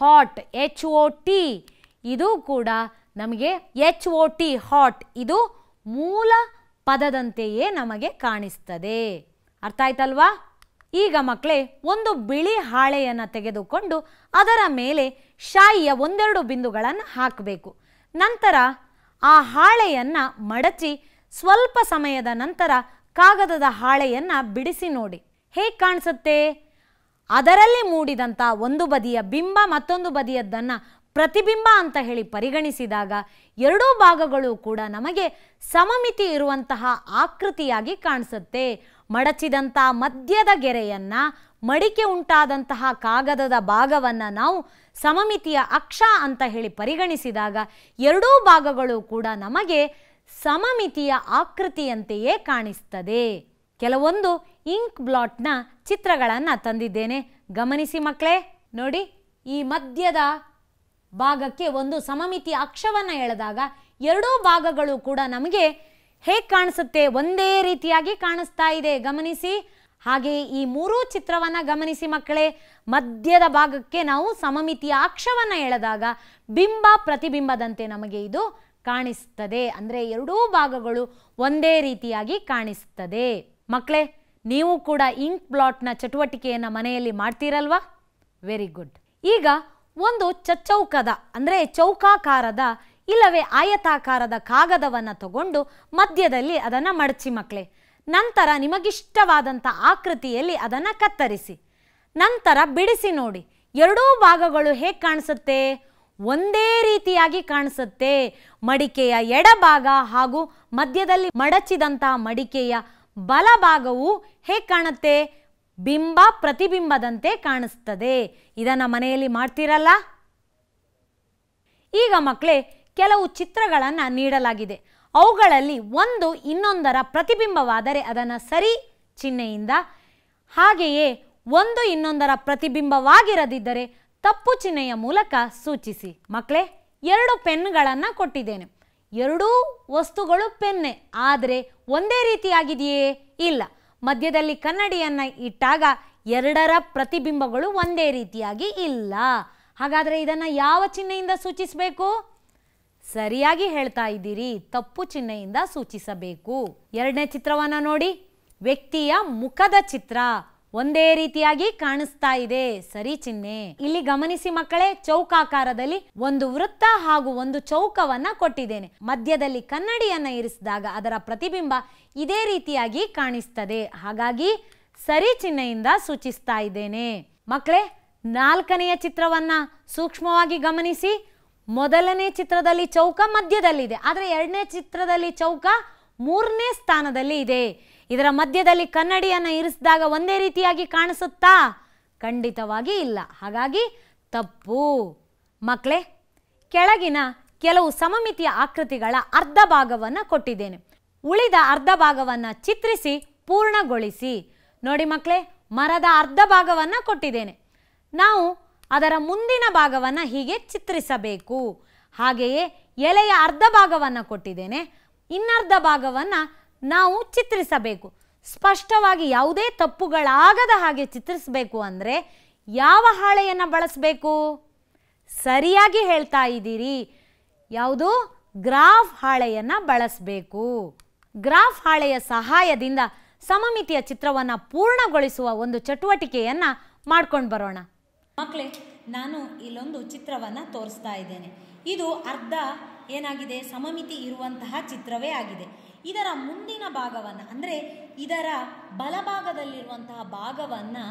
ಹಾಟ್ ಎಚ್ ಒ ಟಿ ಇದು ಕೂಡ ನಮಗೆ ಎಚ್ ಒ ಟಿ ಹಾಟ್ ಇದು ಮೂಲ ಪದದಂತೆಯೇ ನಮಗೆ ಕಾಣಿಸ್ತದೆ ಅರ್ಥ ಆಯ್ತಲ್ವಾ ಈಗ ಮಕ್ಕಳೇ ಒಂದು ಬಿಳಿ ಹಾಳೆಯನ್ನು ತೆಗೆದುಕೊಂಡು ಅದರ ಮೇಲೆ ಶಾಯಿಯ ಒಂದೆರಡು ಬಿಂದುಗಳನ್ನು ಹಾಕಬೇಕು ನಂತರ ಆ ಹಾಳೆಯನ್ನು ಮಡಚಿ ಸ್ವಲ್ಪ ಸಮಯದ ನಂತರ ಕಾಗದದ ಹಾಳೆಯನ್ನು ಬಿಡಿಸಿ ನೋಡಿ ಹೇಗೆ ಕಾಣಿಸುತ್ತೆ ಅದರಲ್ಲಿ ಮೂಡಿದಂಥ ಒಂದು ಬದಿಯ ಬಿಂಬ ಮತ್ತೊಂದು ಬದಿಯದ್ದನ್ನು ಪ್ರತಿಬಿಂಬ ಅಂತ ಹೇಳಿ ಪರಿಗಣಿಸಿದಾಗ ಎರಡೂ ಭಾಗಗಳು ಕೂಡ ನಮಗೆ ಸಮಮಿತಿ ಇರುವಂತಹ ಆಕೃತಿಯಾಗಿ ಕಾಣಿಸುತ್ತೆ ಮಡಚಿದಂಥ ಮಧ್ಯದ ಗೆರೆಯನ್ನು ಮಡಿಕೆ ಉಂಟಾದಂತಹ ಕಾಗದದ ಭಾಗವನ್ನು ನಾವು ಸಮಮಿತಿಯ ಅಕ್ಷ ಅಂತ ಹೇಳಿ ಪರಿಗಣಿಸಿದಾಗ ಎರಡೂ ಭಾಗಗಳು ಕೂಡ ನಮಗೆ ಸಮಮಿತಿಯ ಆಕೃತಿಯಂತೆಯೇ ಕಾಣಿಸ್ತದೆ ಕೆಲವೊಂದು ಇಂಕ್ ಬ್ಲಾಟ್ನ ಚಿತ್ರಗಳನ್ನು ತಂದಿದ್ದೇನೆ ಗಮನಿಸಿ ಮಕ್ಕಳೇ ನೋಡಿ ಈ ಮಧ್ಯದ ಭಾಗಕ್ಕೆ ಒಂದು ಸಮಮಿತಿಯ ಅಕ್ಷವನ್ನು ಎಳೆದಾಗ ಎರಡೂ ಭಾಗಗಳು ಕೂಡ ನಮಗೆ ಹೇಗೆ ಕಾಣಿಸುತ್ತೆ ಒಂದೇ ರೀತಿಯಾಗಿ ಕಾಣಿಸ್ತಾ ಇದೆ ಗಮನಿಸಿ ಹಾಗೆ ಈ ಮೂರೂ ಚಿತ್ರವನ್ನು ಗಮನಿಸಿ ಮಕ್ಕಳೇ ಮಧ್ಯದ ಭಾಗಕ್ಕೆ ನಾವು ಸಮಮಿತಿಯ ಅಕ್ಷವನ್ನು ಎಳೆದಾಗ ಬಿಂಬ ಪ್ರತಿಬಿಂಬದಂತೆ ನಮಗೆ ಇದು ಕಾಣಿಸ್ತದೆ ಅಂದರೆ ಎರಡೂ ಭಾಗಗಳು ಒಂದೇ ರೀತಿಯಾಗಿ ಕಾಣಿಸ್ತದೆ ಮಕ್ಕಳೇ ನೀವು ಕೂಡ ಇಂಕ್ ಬ್ಲಾಟ್ನ ಚಟುವಟಿಕೆಯನ್ನು ಮನೆಯಲ್ಲಿ ಮಾಡ್ತೀರಲ್ವಾ ವೆರಿ ಗುಡ್ ಈಗ ಒಂದು ಚಚ್ಚೌಕದ ಅಂದರೆ ಚೌಕಾಕಾರದ ಇಲ್ಲವೇ ಆಯತಾಕಾರದ ಕಾಗದವನ್ನು ತಗೊಂಡು ಮಧ್ಯದಲ್ಲಿ ಅದನ್ನು ಮಡಚಿ ಮಕ್ಕಳೇ ನಂತರ ನಿಮಗಿಷ್ಟವಾದಂಥ ಆಕೃತಿಯಲ್ಲಿ ಅದನ್ನು ಕತ್ತರಿಸಿ ನಂತರ ಬಿಡಿಸಿ ನೋಡಿ ಎರಡೂ ಭಾಗಗಳು ಹೇಗೆ ಕಾಣಿಸುತ್ತೆ ಒಂದೇ ರೀತಿಯಾಗಿ ಕಾಣಿಸುತ್ತೆ ಮಡಿಕೆಯ ಎಡಭಾಗ ಹಾಗೂ ಮಧ್ಯದಲ್ಲಿ ಮಡಚಿದಂತಹ ಮಡಿಕೆಯ ಬಲಭಾಗವು ಹೇಗೆ ಕಾಣುತ್ತೆ ಬಿಂಬ ಪ್ರತಿಬಿಂಬದಂತೆ ಕಾಣಿಸ್ತದೆ ಇದನ್ನು ಮನೆಯಲ್ಲಿ ಮಾಡ್ತೀರಲ್ಲ ಈಗ ಮಕ್ಕಳೇ ಕೆಲವು ಚಿತ್ರಗಳನ್ನು ನೀಡಲಾಗಿದೆ ಅವುಗಳಲ್ಲಿ ಒಂದು ಇನ್ನೊಂದರ ಪ್ರತಿಬಿಂಬವಾದರೆ ಅದನ್ನು ಸರಿ ಚಿಹ್ನೆಯಿಂದ ಹಾಗೆಯೇ ಒಂದು ಇನ್ನೊಂದರ ಪ್ರತಿಬಿಂಬವಾಗಿರದಿದ್ದರೆ ತಪ್ಪು ಚಿಹ್ನೆಯ ಮೂಲಕ ಸೂಚಿಸಿ ಮಕ್ಕಳೇ ಎರಡು ಪೆನ್ಗಳನ್ನು ಕೊಟ್ಟಿದ್ದೇನೆ ಎರಡೂ ವಸ್ತುಗಳು ಪೆನ್ನೆ ಆದರೆ ಒಂದೇ ರೀತಿಯಾಗಿದೆಯೇ ಇಲ್ಲ ಮಧ್ಯದಲ್ಲಿ ಕನ್ನಡಿಯನ್ನು ಇಟ್ಟಾಗ ಎರಡರ ಪ್ರತಿಬಿಂಬಗಳು ಒಂದೇ ರೀತಿಯಾಗಿ ಇಲ್ಲ ಹಾಗಾದರೆ ಇದನ್ನು ಯಾವ ಚಿಹ್ನೆಯಿಂದ ಸೂಚಿಸಬೇಕು ಸರಿಯಾಗಿ ಹೇಳ್ತಾ ಇದ್ದೀರಿ ತಪ್ಪು ಚಿಹ್ನೆಯಿಂದ ಸೂಚಿಸಬೇಕು ಎರಡನೇ ಚಿತ್ರವನ್ನು ನೋಡಿ ವ್ಯಕ್ತಿಯ ಮುಖದ ಚಿತ್ರ ಒಂದೇ ರೀತಿಯಾಗಿ ಕಾಣಿಸ್ತಾ ಇದೆ ಸರಿ ಚಿಹ್ನೆ ಇಲ್ಲಿ ಗಮನಿಸಿ ಮಕ್ಕಳೇ ಚೌಕಾಕಾರದಲ್ಲಿ ಒಂದು ವೃತ್ತ ಹಾಗೂ ಒಂದು ಚೌಕವನ್ನ ಕೊಟ್ಟಿದ್ದೇನೆ ಮಧ್ಯದಲ್ಲಿ ಕನ್ನಡಿಯನ್ನ ಇರಿಸಿದಾಗ ಅದರ ಪ್ರತಿಬಿಂಬ ಇದೇ ರೀತಿಯಾಗಿ ಕಾಣಿಸ್ತದೆ ಹಾಗಾಗಿ ಸರಿ ಚಿಹ್ನೆಯಿಂದ ಸೂಚಿಸ್ತಾ ಇದ್ದೇನೆ ಮಕ್ಕಳೇ ನಾಲ್ಕನೆಯ ಚಿತ್ರವನ್ನ ಸೂಕ್ಷ್ಮವಾಗಿ ಗಮನಿಸಿ ಮೊದಲನೇ ಚಿತ್ರದಲ್ಲಿ ಚೌಕ ಮಧ್ಯದಲ್ಲಿದೆ ಆದರೆ ಎರಡನೇ ಚಿತ್ರದಲ್ಲಿ ಚೌಕ ಮೂರನೇ ಸ್ಥಾನದಲ್ಲಿ ಇದೆ ಇದರ ಮಧ್ಯದಲ್ಲಿ ಕನ್ನಡಿಯನ್ನು ಇರಿಸಿದಾಗ ಒಂದೇ ರೀತಿಯಾಗಿ ಕಾಣಿಸುತ್ತಾ ಖಂಡಿತವಾಗಿ ಇಲ್ಲ ಹಾಗಾಗಿ ತಪ್ಪು ಮಕ್ಕಳೇ ಕೆಳಗಿನ ಕೆಲವು ಸಮಮಿತಿಯ ಆಕೃತಿಗಳ ಅರ್ಧ ಭಾಗವನ್ನು ಕೊಟ್ಟಿದ್ದೇನೆ ಉಳಿದ ಅರ್ಧ ಭಾಗವನ್ನು ಚಿತ್ರಿಸಿ ಪೂರ್ಣಗೊಳಿಸಿ ನೋಡಿ ಮಕ್ಕಳೇ ಮರದ ಅರ್ಧ ಭಾಗವನ್ನು ಕೊಟ್ಟಿದ್ದೇನೆ ನಾವು ಅದರ ಮುಂದಿನ ಭಾಗವನ್ನು ಹೀಗೆ ಚಿತ್ರಿಸಬೇಕು ಹಾಗೆಯೇ ಎಲೆಯ ಅರ್ಧ ಭಾಗವನ್ನು ಕೊಟ್ಟಿದ್ದೇನೆ ಇನ್ನರ್ಧ ಭಾಗವನ್ನು ನಾವು ಚಿತ್ರಿಸಬೇಕು ಸ್ಪಷ್ಟವಾಗಿ ಯಾವುದೇ ತಪ್ಪುಗಳಾಗದ ಹಾಗೆ ಚಿತ್ರಿಸಬೇಕು ಅಂದರೆ ಯಾವ ಹಾಳೆಯನ್ನು ಬಳಸಬೇಕು ಸರಿಯಾಗಿ ಹೇಳ್ತಾ ಇದ್ದೀರಿ ಯಾವುದು ಗ್ರಾಫ್ ಹಾಳೆಯನ್ನು ಬಳಸಬೇಕು ಗ್ರಾಫ್ ಹಾಳೆಯ ಸಹಾಯದಿಂದ ಸಮಮಿತಿಯ ಚಿತ್ರವನ್ನು ಪೂರ್ಣಗೊಳಿಸುವ ಒಂದು ಚಟುವಟಿಕೆಯನ್ನು ಮಾಡ್ಕೊಂಡು ಬರೋಣ ಮಕ್ಕಳೇ ನಾನು ಇಲ್ಲೊಂದು ಚಿತ್ರವನ್ನು ತೋರಿಸ್ತಾ ಇದ್ದೇನೆ ಇದು ಅರ್ಧ ಏನಾಗಿದೆ ಸಮಮಿತಿ ಇರುವಂತಹ ಚಿತ್ರವೇ ಆಗಿದೆ ಇದರ ಮುಂದಿನ ಭಾಗವನ್ನು ಅಂದರೆ ಇದರ ಬಲಭಾಗದಲ್ಲಿರುವಂತಹ ಭಾಗವನ್ನು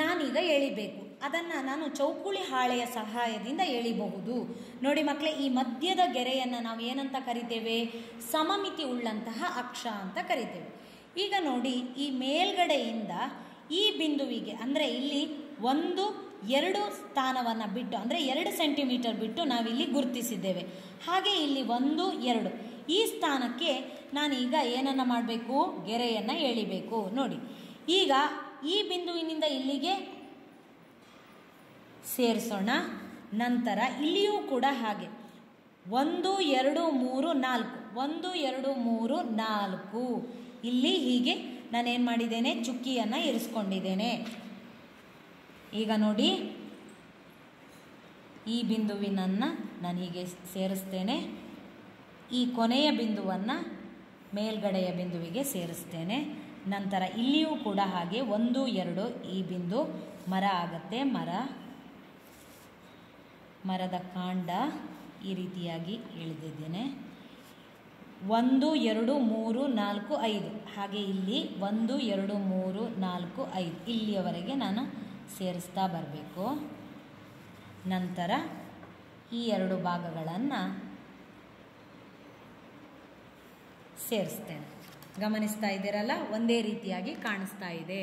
ನಾನೀಗ ಎಳಿಬೇಕು ಅದನ್ನು ನಾನು ಚೌಕುಳಿ ಹಾಳೆಯ ಸಹಾಯದಿಂದ ಎಳಿಬಹುದು ನೋಡಿ ಮಕ್ಕಳೇ ಈ ಮಧ್ಯದ ಗೆರೆಯನ್ನು ನಾವು ಏನಂತ ಕರಿತೇವೆ ಸಮಮಿತಿ ಉಳ್ಳಂತಹ ಅಕ್ಷ ಅಂತ ಕರಿತೇವೆ ಈಗ ನೋಡಿ ಈ ಮೇಲ್ಗಡೆಯಿಂದ ಈ ಬಿಂದುವಿಗೆ ಅಂದರೆ ಇಲ್ಲಿ ಒಂದು ಎರಡು ಸ್ಥಾನವನ್ನು ಬಿಟ್ಟು ಅಂದರೆ ಎರಡು ಸೆಂಟಿಮೀಟರ್ ಬಿಟ್ಟು ನಾವಿಲ್ಲಿ ಗುರುತಿಸಿದ್ದೇವೆ ಹಾಗೆ ಇಲ್ಲಿ ಒಂದು ಎರಡು ಈ ಸ್ಥಾನಕ್ಕೆ ನಾನೀಗ ಏನನ್ನು ಮಾಡಬೇಕು ಗೆರೆಯನ್ನು ಎಳಿಬೇಕು ನೋಡಿ ಈಗ ಈ ಬಿಂದುವಿನಿಂದ ಇಲ್ಲಿಗೆ ಸೇರಿಸೋಣ ನಂತರ ಇಲ್ಲಿಯೂ ಕೂಡ ಹಾಗೆ ಒಂದು ಎರಡು ಮೂರು ನಾಲ್ಕು ಒಂದು ಎರಡು ಮೂರು ನಾಲ್ಕು ಇಲ್ಲಿ ಹೀಗೆ ನಾನೇನು ಮಾಡಿದ್ದೇನೆ ಚುಕ್ಕಿಯನ್ನು ಇರಿಸ್ಕೊಂಡಿದ್ದೇನೆ ಈಗ ನೋಡಿ ಈ ಬಿಂದುವಿನನ್ನು ನಾನು ಹೀಗೆ ಸೇರಿಸ್ತೇನೆ ಈ ಕೊನೆಯ ಬಿಂದುವನ್ನು ಮೇಲ್ಗಡೆಯ ಬಿಂದುವಿಗೆ ಸೇರಿಸ್ತೇನೆ ನಂತರ ಇಲ್ಲಿಯೂ ಕೂಡ ಹಾಗೆ ಒಂದು ಎರಡು ಈ ಬಿಂದು ಮರ ಆಗತ್ತೆ ಮರ ಮರದ ಕಾಂಡ ಈ ರೀತಿಯಾಗಿ ಎಳೆದಿದ್ದೇನೆ ಒಂದು ಎರಡು ಮೂರು ನಾಲ್ಕು ಐದು ಹಾಗೆ ಇಲ್ಲಿ ಒಂದು ಎರಡು ಮೂರು ನಾಲ್ಕು ಐದು ಇಲ್ಲಿಯವರೆಗೆ ನಾನು ಸೇರಿಸ್ತಾ ಬರಬೇಕು ನಂತರ ಈ ಎರಡು ಭಾಗಗಳನ್ನು ಸೇರಿಸ್ತೇನೆ ಗಮನಿಸ್ತಾ ಇದ್ದೀರಲ್ಲ ಒಂದೇ ರೀತಿಯಾಗಿ ಕಾಣಿಸ್ತಾ ಇದೆ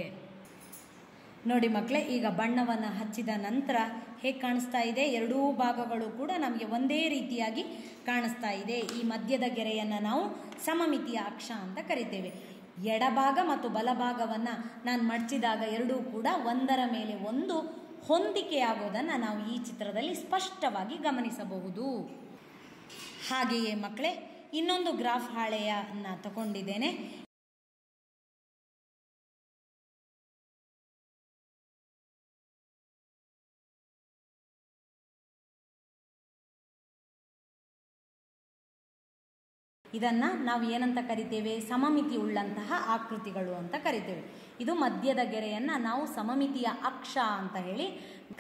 ನೋಡಿ ಮಕ್ಕಳೇ ಈಗ ಬಣ್ಣವನ್ನು ಹಚ್ಚಿದ ನಂತರ ಹೇಗೆ ಕಾಣಿಸ್ತಾ ಇದೆ ಎರಡೂ ಭಾಗಗಳು ಕೂಡ ನಮಗೆ ಒಂದೇ ರೀತಿಯಾಗಿ ಕಾಣಿಸ್ತಾ ಇದೆ ಈ ಮಧ್ಯದ ಗೆರೆಯನ್ನು ನಾವು ಸಮಮಿತಿಯ ಅಕ್ಷ ಅಂತ ಕರಿತೇವೆ ಎಡಭಾಗ ಮತ್ತು ಬಲಭಾಗವನ್ನು ನಾನು ಮಡಚಿದಾಗ ಎರಡೂ ಕೂಡ ಒಂದರ ಮೇಲೆ ಒಂದು ಹೊಂದಿಕೆಯಾಗೋದನ್ನು ನಾವು ಈ ಚಿತ್ರದಲ್ಲಿ ಸ್ಪಷ್ಟವಾಗಿ ಗಮನಿಸಬಹುದು ಹಾಗೆಯೇ ಮಕ್ಕಳೇ ಇನ್ನೊಂದು ಗ್ರಾಫ್ ಹಾಳೆಯನ್ನು ತಗೊಂಡಿದ್ದೇನೆ ಇದನ್ನು ನಾವು ಏನಂತ ಕರಿತೇವೆ ಸಮಮಿತಿ ಉಳ್ಳಂತಹ ಆಕೃತಿಗಳು ಅಂತ ಕರಿತೇವೆ ಇದು ಮಧ್ಯದ ಗೆರೆಯನ್ನು ನಾವು ಸಮಮಿತಿಯ ಅಕ್ಷ ಅಂತ ಹೇಳಿ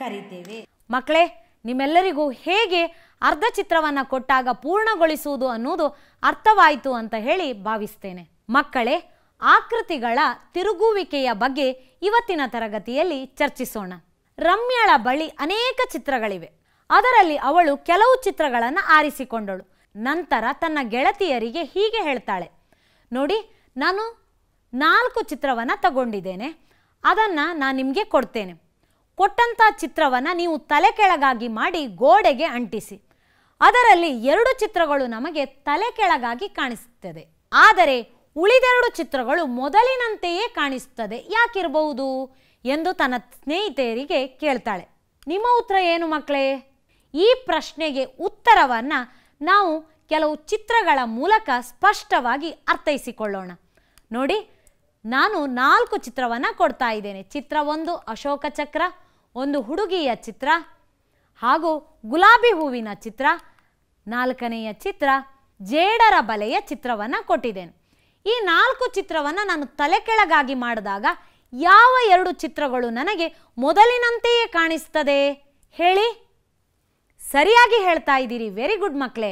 ಕರಿತೇವೆ ಮಕ್ಕಳೇ ನಿಮ್ಮೆಲ್ಲರಿಗೂ ಹೇಗೆ ಅರ್ಧ ಚಿತ್ರವನ್ನು ಕೊಟ್ಟಾಗ ಪೂರ್ಣಗೊಳಿಸುವುದು ಅನ್ನೋದು ಅರ್ಥವಾಯಿತು ಅಂತ ಹೇಳಿ ಭಾವಿಸ್ತೇನೆ ಮಕ್ಕಳೇ ಆಕೃತಿಗಳ ತಿರುಗುವಿಕೆಯ ಬಗ್ಗೆ ಇವತ್ತಿನ ತರಗತಿಯಲ್ಲಿ ಚರ್ಚಿಸೋಣ ರಮ್ಯಳ ಬಳಿ ಅನೇಕ ಚಿತ್ರಗಳಿವೆ ಅದರಲ್ಲಿ ಅವಳು ಕೆಲವು ಚಿತ್ರಗಳನ್ನು ಆರಿಸಿಕೊಂಡಳು ನಂತರ ತನ್ನ ಗೆಳತಿಯರಿಗೆ ಹೀಗೆ ಹೇಳ್ತಾಳೆ ನೋಡಿ ನಾನು ನಾಲ್ಕು ಚಿತ್ರವನ್ನು ತಗೊಂಡಿದ್ದೇನೆ ಅದನ್ನು ನಾನು ನಿಮಗೆ ಕೊಡ್ತೇನೆ ಕೊಟ್ಟಂಥ ಚಿತ್ರವನ್ನು ನೀವು ತಲೆ ಕೆಳಗಾಗಿ ಮಾಡಿ ಗೋಡೆಗೆ ಅಂಟಿಸಿ ಅದರಲ್ಲಿ ಎರಡು ಚಿತ್ರಗಳು ನಮಗೆ ತಲೆ ಕೆಳಗಾಗಿ ಕಾಣಿಸುತ್ತದೆ ಆದರೆ ಉಳಿದೆರಡು ಚಿತ್ರಗಳು ಮೊದಲಿನಂತೆಯೇ ಕಾಣಿಸುತ್ತದೆ ಯಾಕಿರಬಹುದು ಎಂದು ತನ್ನ ಸ್ನೇಹಿತೆಯರಿಗೆ ಕೇಳ್ತಾಳೆ ನಿಮ್ಮ ಉತ್ತರ ಏನು ಮಕ್ಕಳೇ ಈ ಪ್ರಶ್ನೆಗೆ ಉತ್ತರವನ್ನು ನಾವು ಕೆಲವು ಚಿತ್ರಗಳ ಮೂಲಕ ಸ್ಪಷ್ಟವಾಗಿ ಅರ್ಥೈಸಿಕೊಳ್ಳೋಣ ನೋಡಿ ನಾನು ನಾಲ್ಕು ಚಿತ್ರವನ್ನು ಕೊಡ್ತಾ ಇದ್ದೇನೆ ಚಿತ್ರ ಒಂದು ಅಶೋಕ ಚಕ್ರ ಒಂದು ಹುಡುಗಿಯ ಚಿತ್ರ ಹಾಗೂ ಗುಲಾಬಿ ಹೂವಿನ ಚಿತ್ರ ನಾಲ್ಕನೆಯ ಚಿತ್ರ ಜೇಡರ ಬಲೆಯ ಚಿತ್ರವನ್ನು ಕೊಟ್ಟಿದ್ದೇನೆ ಈ ನಾಲ್ಕು ಚಿತ್ರವನ್ನು ನಾನು ತಲೆಕೆಳಗಾಗಿ ಮಾಡಿದಾಗ ಯಾವ ಎರಡು ಚಿತ್ರಗಳು ನನಗೆ ಮೊದಲಿನಂತೆಯೇ ಕಾಣಿಸ್ತದೆ ಹೇಳಿ ಸರಿಯಾಗಿ ಹೇಳ್ತಾ ಇದ್ದೀರಿ ವೆರಿ ಗುಡ್ ಮಕ್ಕಳೇ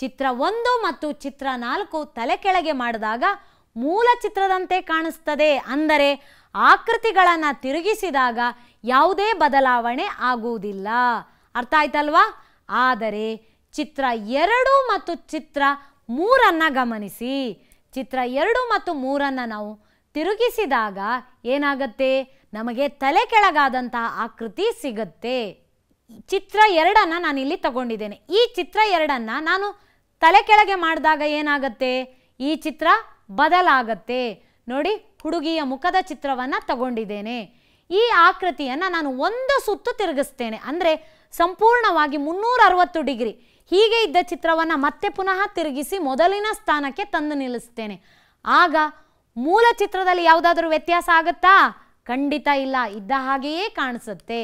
ಚಿತ್ರ ಒಂದು ಮತ್ತು ಚಿತ್ರ ನಾಲ್ಕು ತಲೆ ಕೆಳಗೆ ಮಾಡಿದಾಗ ಮೂಲ ಚಿತ್ರದಂತೆ ಕಾಣಿಸ್ತದೆ ಅಂದರೆ ಆಕೃತಿಗಳನ್ನು ತಿರುಗಿಸಿದಾಗ ಯಾವುದೇ ಬದಲಾವಣೆ ಆಗುವುದಿಲ್ಲ ಅರ್ಥ ಆಯ್ತಲ್ವಾ ಆದರೆ ಚಿತ್ರ ಎರಡು ಮತ್ತು ಚಿತ್ರ ಮೂರನ್ನು ಗಮನಿಸಿ ಚಿತ್ರ ಎರಡು ಮತ್ತು ಮೂರನ್ನು ನಾವು ತಿರುಗಿಸಿದಾಗ ಏನಾಗುತ್ತೆ ನಮಗೆ ತಲೆ ಕೆಳಗಾದಂತಹ ಆಕೃತಿ ಸಿಗತ್ತೆ ಚಿತ್ರ ಎರಡನ್ನು ನಾನು ಇಲ್ಲಿ ತಗೊಂಡಿದ್ದೇನೆ ಈ ಚಿತ್ರ ಎರಡನ್ನು ನಾನು ತಲೆ ಕೆಳಗೆ ಮಾಡಿದಾಗ ಏನಾಗತ್ತೆ ಈ ಚಿತ್ರ ಬದಲಾಗತ್ತೆ ನೋಡಿ ಹುಡುಗಿಯ ಮುಖದ ಚಿತ್ರವನ್ನು ತಗೊಂಡಿದ್ದೇನೆ ಈ ಆಕೃತಿಯನ್ನು ನಾನು ಒಂದು ಸುತ್ತು ತಿರುಗಿಸ್ತೇನೆ ಅಂದರೆ ಸಂಪೂರ್ಣವಾಗಿ ಮುನ್ನೂರ ಅರವತ್ತು ಡಿಗ್ರಿ ಹೀಗೆ ಇದ್ದ ಚಿತ್ರವನ್ನು ಮತ್ತೆ ಪುನಃ ತಿರುಗಿಸಿ ಮೊದಲಿನ ಸ್ಥಾನಕ್ಕೆ ತಂದು ನಿಲ್ಲಿಸ್ತೇನೆ ಆಗ ಮೂಲ ಚಿತ್ರದಲ್ಲಿ ಯಾವುದಾದ್ರೂ ವ್ಯತ್ಯಾಸ ಆಗುತ್ತಾ ಖಂಡಿತ ಇಲ್ಲ ಇದ್ದ ಹಾಗೆಯೇ ಕಾಣಿಸುತ್ತೆ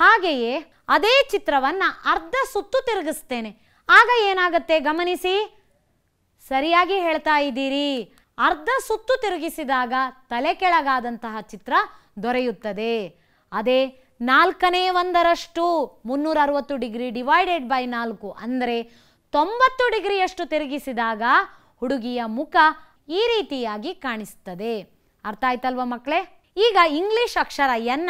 ಹಾಗೆಯೇ ಅದೇ ಚಿತ್ರವನ್ನು ಅರ್ಧ ಸುತ್ತು ತಿರುಗಿಸ್ತೇನೆ ಆಗ ಏನಾಗುತ್ತೆ ಗಮನಿಸಿ ಸರಿಯಾಗಿ ಹೇಳ್ತಾ ಇದ್ದೀರಿ ಅರ್ಧ ಸುತ್ತು ತಿರುಗಿಸಿದಾಗ ತಲೆ ಕೆಳಗಾದಂತಹ ಚಿತ್ರ ದೊರೆಯುತ್ತದೆ ಅದೇ ನಾಲ್ಕನೇ ಒಂದರಷ್ಟು ಮುನ್ನೂರ ಅರವತ್ತು ಡಿಗ್ರಿ ಡಿವೈಡೆಡ್ ಬೈ ನಾಲ್ಕು ಅಂದರೆ ತೊಂಬತ್ತು ಡಿಗ್ರಿಯಷ್ಟು ತಿರುಗಿಸಿದಾಗ ಹುಡುಗಿಯ ಮುಖ ಈ ರೀತಿಯಾಗಿ ಕಾಣಿಸ್ತದೆ ಅರ್ಥ ಆಯ್ತಲ್ವ ಮಕ್ಕಳೇ ಈಗ ಇಂಗ್ಲಿಷ್ ಅಕ್ಷರ ಎನ್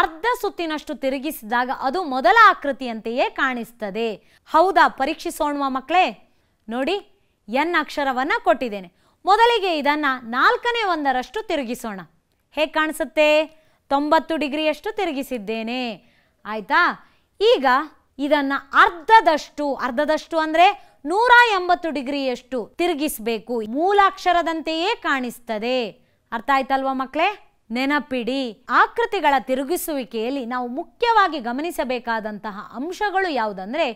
ಅರ್ಧ ಸುತ್ತಿನಷ್ಟು ತಿರುಗಿಸಿದಾಗ ಅದು ಮೊದಲ ಆಕೃತಿಯಂತೆಯೇ ಕಾಣಿಸ್ತದೆ ಹೌದಾ ಪರೀಕ್ಷಿಸೋಣ ಮಕ್ಕಳೇ ನೋಡಿ ಎನ್ ಅಕ್ಷರವನ್ನು ಕೊಟ್ಟಿದ್ದೇನೆ ಮೊದಲಿಗೆ ಇದನ್ನು ನಾಲ್ಕನೇ ಒಂದರಷ್ಟು ತಿರುಗಿಸೋಣ ಹೇಗೆ ಕಾಣಿಸುತ್ತೆ ತೊಂಬತ್ತು ಡಿಗ್ರಿಯಷ್ಟು ತಿರುಗಿಸಿದ್ದೇನೆ ಆಯ್ತಾ ಈಗ ಇದನ್ನು ಅರ್ಧದಷ್ಟು ಅರ್ಧದಷ್ಟು ಅಂದರೆ ನೂರ ಎಂಬತ್ತು ಡಿಗ್ರಿಯಷ್ಟು ತಿರುಗಿಸಬೇಕು ಮೂಲಾಕ್ಷರದಂತೆಯೇ ಕಾಣಿಸ್ತದೆ ಅರ್ಥ ಆಯ್ತಲ್ವಾ ಮಕ್ಕಳೇ ನೆನಪಿಡಿ ಆಕೃತಿಗಳ ತಿರುಗಿಸುವಿಕೆಯಲ್ಲಿ ನಾವು ಮುಖ್ಯವಾಗಿ ಗಮನಿಸಬೇಕಾದಂತಹ ಅಂಶಗಳು ಯಾವುದಂದ್ರೆ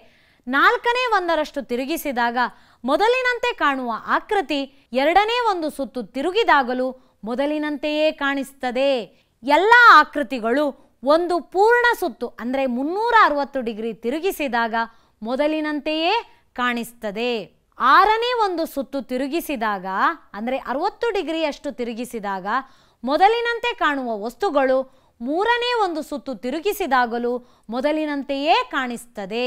ನಾಲ್ಕನೇ ಒಂದರಷ್ಟು ತಿರುಗಿಸಿದಾಗ ಮೊದಲಿನಂತೆ ಕಾಣುವ ಆಕೃತಿ ಎರಡನೇ ಒಂದು ಸುತ್ತು ತಿರುಗಿದಾಗಲೂ ಮೊದಲಿನಂತೆಯೇ ಕಾಣಿಸ್ತದೆ ಎಲ್ಲ ಆಕೃತಿಗಳು ಒಂದು ಪೂರ್ಣ ಸುತ್ತು ಅಂದರೆ ಮುನ್ನೂರ ಅರವತ್ತು ಡಿಗ್ರಿ ತಿರುಗಿಸಿದಾಗ ಮೊದಲಿನಂತೆಯೇ ಕಾಣಿಸ್ತದೆ ಆರನೇ ಒಂದು ಸುತ್ತು ತಿರುಗಿಸಿದಾಗ ಅಂದರೆ ಅರವತ್ತು ಡಿಗ್ರಿಯಷ್ಟು ತಿರುಗಿಸಿದಾಗ ಮೊದಲಿನಂತೆ ಕಾಣುವ ವಸ್ತುಗಳು ಮೂರನೇ ಒಂದು ಸುತ್ತು ತಿರುಗಿಸಿದಾಗಲೂ ಮೊದಲಿನಂತೆಯೇ ಕಾಣಿಸ್ತದೆ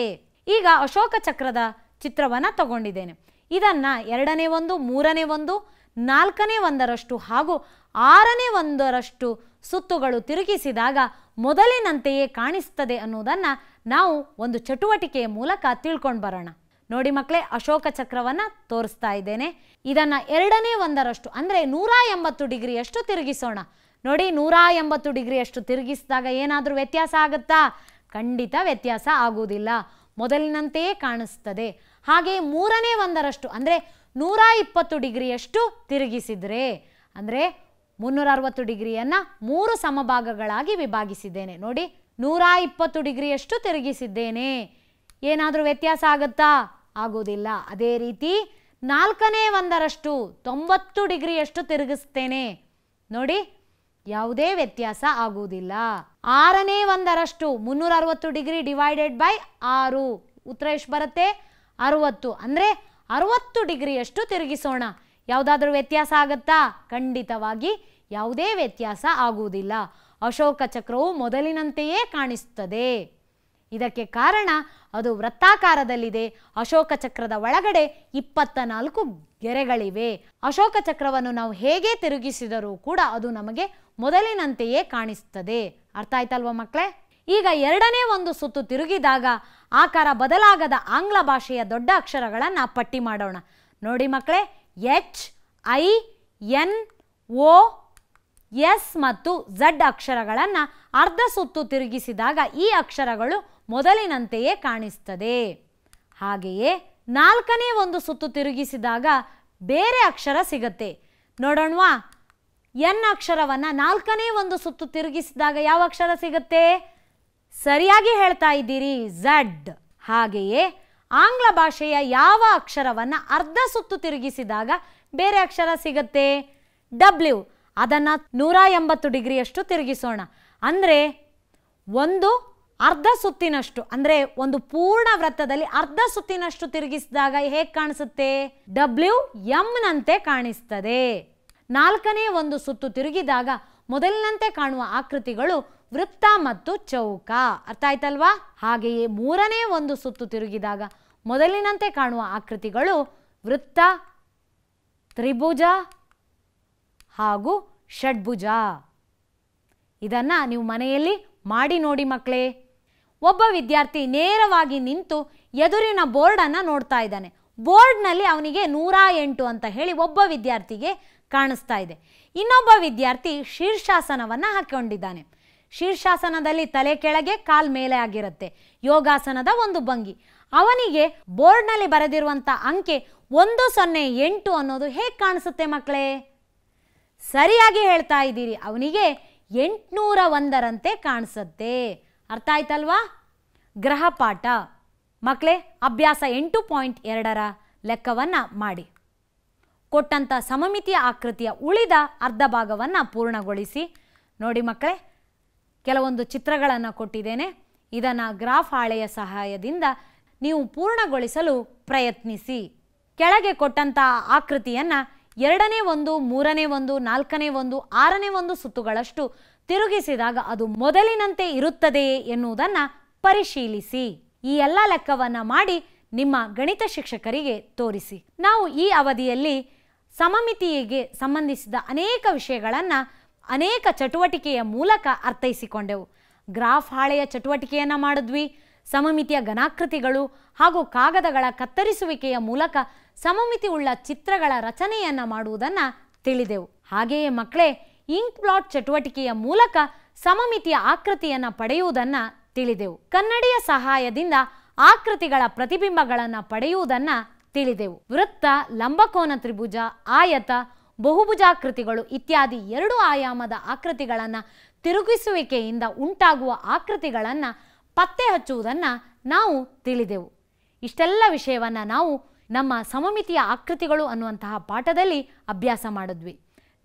ಈಗ ಅಶೋಕ ಚಕ್ರದ ಚಿತ್ರವನ್ನು ತಗೊಂಡಿದ್ದೇನೆ ಇದನ್ನು ಎರಡನೇ ಒಂದು ಮೂರನೇ ಒಂದು ನಾಲ್ಕನೇ ಒಂದರಷ್ಟು ಹಾಗೂ ಆರನೇ ಒಂದರಷ್ಟು ಸುತ್ತುಗಳು ತಿರುಗಿಸಿದಾಗ ಮೊದಲಿನಂತೆಯೇ ಕಾಣಿಸ್ತದೆ ಅನ್ನೋದನ್ನು ನಾವು ಒಂದು ಚಟುವಟಿಕೆಯ ಮೂಲಕ ತಿಳ್ಕೊಂಡು ಬರೋಣ ನೋಡಿ ಮಕ್ಕಳೇ ಅಶೋಕ ಚಕ್ರವನ್ನು ತೋರಿಸ್ತಾ ಇದ್ದೇನೆ ಇದನ್ನು ಎರಡನೇ ಒಂದರಷ್ಟು ಅಂದರೆ ನೂರ ಎಂಬತ್ತು ಡಿಗ್ರಿಯಷ್ಟು ತಿರುಗಿಸೋಣ ನೋಡಿ ನೂರ ಎಂಬತ್ತು ಡಿಗ್ರಿಯಷ್ಟು ತಿರುಗಿಸಿದಾಗ ಏನಾದರೂ ವ್ಯತ್ಯಾಸ ಆಗುತ್ತಾ ಖಂಡಿತ ವ್ಯತ್ಯಾಸ ಆಗುವುದಿಲ್ಲ ಮೊದಲಿನಂತೆಯೇ ಕಾಣಿಸ್ತದೆ ಹಾಗೆ ಮೂರನೇ ಒಂದರಷ್ಟು ಅಂದರೆ ನೂರ ಇಪ್ಪತ್ತು ಡಿಗ್ರಿಯಷ್ಟು ತಿರುಗಿಸಿದ್ರೆ ಅಂದರೆ ಮುನ್ನೂರ ಅರವತ್ತು ಡಿಗ್ರಿಯನ್ನು ಮೂರು ಸಮಭಾಗಗಳಾಗಿ ವಿಭಾಗಿಸಿದ್ದೇನೆ ನೋಡಿ ನೂರ ಇಪ್ಪತ್ತು ಡಿಗ್ರಿಯಷ್ಟು ತಿರುಗಿಸಿದ್ದೇನೆ ಏನಾದರೂ ವ್ಯತ್ಯಾಸ ಆಗುತ್ತಾ ಆಗೋದಿಲ್ಲ ಅದೇ ರೀತಿ ನಾಲ್ಕನೇ ಒಂದರಷ್ಟು ತೊಂಬತ್ತು ಡಿಗ್ರಿಯಷ್ಟು ತಿರುಗಿಸ್ತೇನೆ ನೋಡಿ ಯಾವುದೇ ವ್ಯತ್ಯಾಸ ಆಗುವುದಿಲ್ಲ ಆರನೇ ಒಂದರಷ್ಟು ಮುನ್ನೂರ ಅರವತ್ತು ಡಿಗ್ರಿ ಡಿವೈಡೆಡ್ ಬೈ ಆರು ಉತ್ತರ ಎಷ್ಟು ಬರುತ್ತೆ ಅರವತ್ತು ಅಂದರೆ ಅರವತ್ತು ಡಿಗ್ರಿಯಷ್ಟು ತಿರುಗಿಸೋಣ ಯಾವುದಾದ್ರೂ ವ್ಯತ್ಯಾಸ ಆಗುತ್ತಾ ಖಂಡಿತವಾಗಿ ಯಾವುದೇ ವ್ಯತ್ಯಾಸ ಆಗುವುದಿಲ್ಲ ಅಶೋಕ ಚಕ್ರವು ಮೊದಲಿನಂತೆಯೇ ಕಾಣಿಸುತ್ತದೆ ಇದಕ್ಕೆ ಕಾರಣ ಅದು ವೃತ್ತಾಕಾರದಲ್ಲಿದೆ ಅಶೋಕ ಚಕ್ರದ ಒಳಗಡೆ ಇಪ್ಪತ್ತ ನಾಲ್ಕು ಗೆರೆಗಳಿವೆ ಅಶೋಕ ಚಕ್ರವನ್ನು ನಾವು ಹೇಗೆ ತಿರುಗಿಸಿದರೂ ಕೂಡ ಅದು ನಮಗೆ ಮೊದಲಿನಂತೆಯೇ ಕಾಣಿಸ್ತದೆ ಅರ್ಥ ಆಯ್ತಲ್ವ ಮಕ್ಕಳೇ ಈಗ ಎರಡನೇ ಒಂದು ಸುತ್ತು ತಿರುಗಿದಾಗ ಆಕಾರ ಬದಲಾಗದ ಆಂಗ್ಲ ಭಾಷೆಯ ದೊಡ್ಡ ಅಕ್ಷರಗಳನ್ನು ಪಟ್ಟಿ ಮಾಡೋಣ ನೋಡಿ ಮಕ್ಕಳೇ H I N O S ಮತ್ತು ಝಡ್ ಅಕ್ಷರಗಳನ್ನು ಅರ್ಧ ಸುತ್ತು ತಿರುಗಿಸಿದಾಗ ಈ ಅಕ್ಷರಗಳು ಮೊದಲಿನಂತೆಯೇ ಕಾಣಿಸ್ತದೆ ಹಾಗೆಯೇ ನಾಲ್ಕನೇ ಒಂದು ಸುತ್ತು ತಿರುಗಿಸಿದಾಗ ಬೇರೆ ಅಕ್ಷರ ಸಿಗತ್ತೆ ನೋಡೋಣವಾ ಎನ್ ಅಕ್ಷರವನ್ನು ನಾಲ್ಕನೇ ಒಂದು ಸುತ್ತು ತಿರುಗಿಸಿದಾಗ ಯಾವ ಅಕ್ಷರ ಸಿಗತ್ತೆ ಸರಿಯಾಗಿ ಹೇಳ್ತಾ ಇದ್ದೀರಿ ಝಡ್ ಹಾಗೆಯೇ ಆಂಗ್ಲ ಭಾಷೆಯ ಯಾವ ಅಕ್ಷರವನ್ನು ಅರ್ಧ ಸುತ್ತು ತಿರುಗಿಸಿದಾಗ ಬೇರೆ ಅಕ್ಷರ ಸಿಗತ್ತೆ ಡಬ್ಲ್ಯೂ ಅದನ್ನು ನೂರ ಎಂಬತ್ತು ಡಿಗ್ರಿಯಷ್ಟು ತಿರುಗಿಸೋಣ ಅಂದರೆ ಒಂದು ಅರ್ಧ ಸುತ್ತಿನಷ್ಟು ಅಂದರೆ ಒಂದು ಪೂರ್ಣ ವೃತ್ತದಲ್ಲಿ ಅರ್ಧ ಸುತ್ತಿನಷ್ಟು ತಿರುಗಿಸಿದಾಗ ಹೇಗೆ ಕಾಣಿಸುತ್ತೆ ಡಬ್ಲ್ಯೂ ಎಂನಂತೆ ಕಾಣಿಸ್ತದೆ ನಾಲ್ಕನೇ ಒಂದು ಸುತ್ತು ತಿರುಗಿದಾಗ ಮೊದಲಿನಂತೆ ಕಾಣುವ ಆಕೃತಿಗಳು ವೃತ್ತ ಮತ್ತು ಚೌಕ ಅರ್ಥ ಆಯ್ತಲ್ವಾ ಹಾಗೆಯೇ ಮೂರನೇ ಒಂದು ಸುತ್ತು ತಿರುಗಿದಾಗ ಮೊದಲಿನಂತೆ ಕಾಣುವ ಆಕೃತಿಗಳು ವೃತ್ತ ತ್ರಿಭುಜ ಹಾಗೂ ಷಡ್ಭುಜ ಇದನ್ನು ನೀವು ಮನೆಯಲ್ಲಿ ಮಾಡಿ ನೋಡಿ ಮಕ್ಕಳೇ ಒಬ್ಬ ವಿದ್ಯಾರ್ಥಿ ನೇರವಾಗಿ ನಿಂತು ಎದುರಿನ ಬೋರ್ಡನ್ನು ನೋಡ್ತಾ ಇದ್ದಾನೆ ಬೋರ್ಡ್ನಲ್ಲಿ ಅವನಿಗೆ ನೂರ ಎಂಟು ಅಂತ ಹೇಳಿ ಒಬ್ಬ ವಿದ್ಯಾರ್ಥಿಗೆ ಕಾಣಿಸ್ತಾ ಇದೆ ಇನ್ನೊಬ್ಬ ವಿದ್ಯಾರ್ಥಿ ಶೀರ್ಷಾಸನವನ್ನು ಹಾಕಿಕೊಂಡಿದ್ದಾನೆ ಶೀರ್ಷಾಸನದಲ್ಲಿ ತಲೆ ಕೆಳಗೆ ಕಾಲ್ ಮೇಲೆ ಆಗಿರುತ್ತೆ ಯೋಗಾಸನದ ಒಂದು ಭಂಗಿ ಅವನಿಗೆ ಬೋರ್ಡ್ನಲ್ಲಿ ಬರೆದಿರುವಂಥ ಅಂಕೆ ಒಂದು ಸೊನ್ನೆ ಎಂಟು ಅನ್ನೋದು ಹೇಗೆ ಕಾಣಿಸುತ್ತೆ ಮಕ್ಕಳೇ ಸರಿಯಾಗಿ ಹೇಳ್ತಾ ಇದ್ದೀರಿ ಅವನಿಗೆ ಎಂಟುನೂರ ಒಂದರಂತೆ ಕಾಣಿಸುತ್ತೆ ಅರ್ಥ ಆಯ್ತಲ್ವಾ ಗ್ರಹಪಾಠ ಮಕ್ಕಳೇ ಅಭ್ಯಾಸ ಎಂಟು ಪಾಯಿಂಟ್ ಎರಡರ ಲೆಕ್ಕವನ್ನು ಮಾಡಿ ಕೊಟ್ಟಂಥ ಸಮಮಿತಿಯ ಆಕೃತಿಯ ಉಳಿದ ಅರ್ಧ ಭಾಗವನ್ನು ಪೂರ್ಣಗೊಳಿಸಿ ನೋಡಿ ಮಕ್ಕಳೇ ಕೆಲವೊಂದು ಚಿತ್ರಗಳನ್ನು ಕೊಟ್ಟಿದ್ದೇನೆ ಇದನ್ನು ಗ್ರಾಫ್ ಹಾಳೆಯ ಸಹಾಯದಿಂದ ನೀವು ಪೂರ್ಣಗೊಳಿಸಲು ಪ್ರಯತ್ನಿಸಿ ಕೆಳಗೆ ಕೊಟ್ಟಂಥ ಆಕೃತಿಯನ್ನು ಎರಡನೇ ಒಂದು ಮೂರನೇ ಒಂದು ನಾಲ್ಕನೇ ಒಂದು ಆರನೇ ಒಂದು ಸುತ್ತುಗಳಷ್ಟು ತಿರುಗಿಸಿದಾಗ ಅದು ಮೊದಲಿನಂತೆ ಇರುತ್ತದೆಯೇ ಎನ್ನುವುದನ್ನು ಪರಿಶೀಲಿಸಿ ಈ ಎಲ್ಲ ಲೆಕ್ಕವನ್ನು ಮಾಡಿ ನಿಮ್ಮ ಗಣಿತ ಶಿಕ್ಷಕರಿಗೆ ತೋರಿಸಿ ನಾವು ಈ ಅವಧಿಯಲ್ಲಿ ಸಮಮಿತಿಗೆ ಸಂಬಂಧಿಸಿದ ಅನೇಕ ವಿಷಯಗಳನ್ನು ಅನೇಕ ಚಟುವಟಿಕೆಯ ಮೂಲಕ ಅರ್ಥೈಸಿಕೊಂಡೆವು ಗ್ರಾಫ್ ಹಾಳೆಯ ಚಟುವಟಿಕೆಯನ್ನು ಮಾಡಿದ್ವಿ ಸಮಮಿತಿಯ ಘನಾಕೃತಿಗಳು ಹಾಗೂ ಕಾಗದಗಳ ಕತ್ತರಿಸುವಿಕೆಯ ಮೂಲಕ ಸಮಮಿತಿ ಉಳ್ಳ ಚಿತ್ರಗಳ ರಚನೆಯನ್ನ ಮಾಡುವುದನ್ನು ತಿಳಿದೆವು ಹಾಗೆಯೇ ಮಕ್ಕಳೇ ಇಂಕ್ ಪ್ಲಾಟ್ ಚಟುವಟಿಕೆಯ ಮೂಲಕ ಸಮಮಿತಿಯ ಆಕೃತಿಯನ್ನು ಪಡೆಯುವುದನ್ನು ತಿಳಿದೆವು ಕನ್ನಡಿಯ ಸಹಾಯದಿಂದ ಆಕೃತಿಗಳ ಪ್ರತಿಬಿಂಬಗಳನ್ನು ಪಡೆಯುವುದನ್ನು ತಿಳಿದೆವು ವೃತ್ತ ಲಂಬಕೋನ ತ್ರಿಭುಜ ಆಯತ ಬಹುಭುಜಾಕೃತಿಗಳು ಇತ್ಯಾದಿ ಎರಡು ಆಯಾಮದ ಆಕೃತಿಗಳನ್ನ ತಿರುಗಿಸುವಿಕೆಯಿಂದ ಉಂಟಾಗುವ ಆಕೃತಿಗಳನ್ನ ಪತ್ತೆ ಹಚ್ಚುವುದನ್ನು ನಾವು ತಿಳಿದೆವು ಇಷ್ಟೆಲ್ಲ ವಿಷಯವನ್ನ ನಾವು ನಮ್ಮ ಸಮಮಿತಿಯ ಆಕೃತಿಗಳು ಅನ್ನುವಂತಹ ಪಾಠದಲ್ಲಿ ಅಭ್ಯಾಸ ಮಾಡಿದ್ವಿ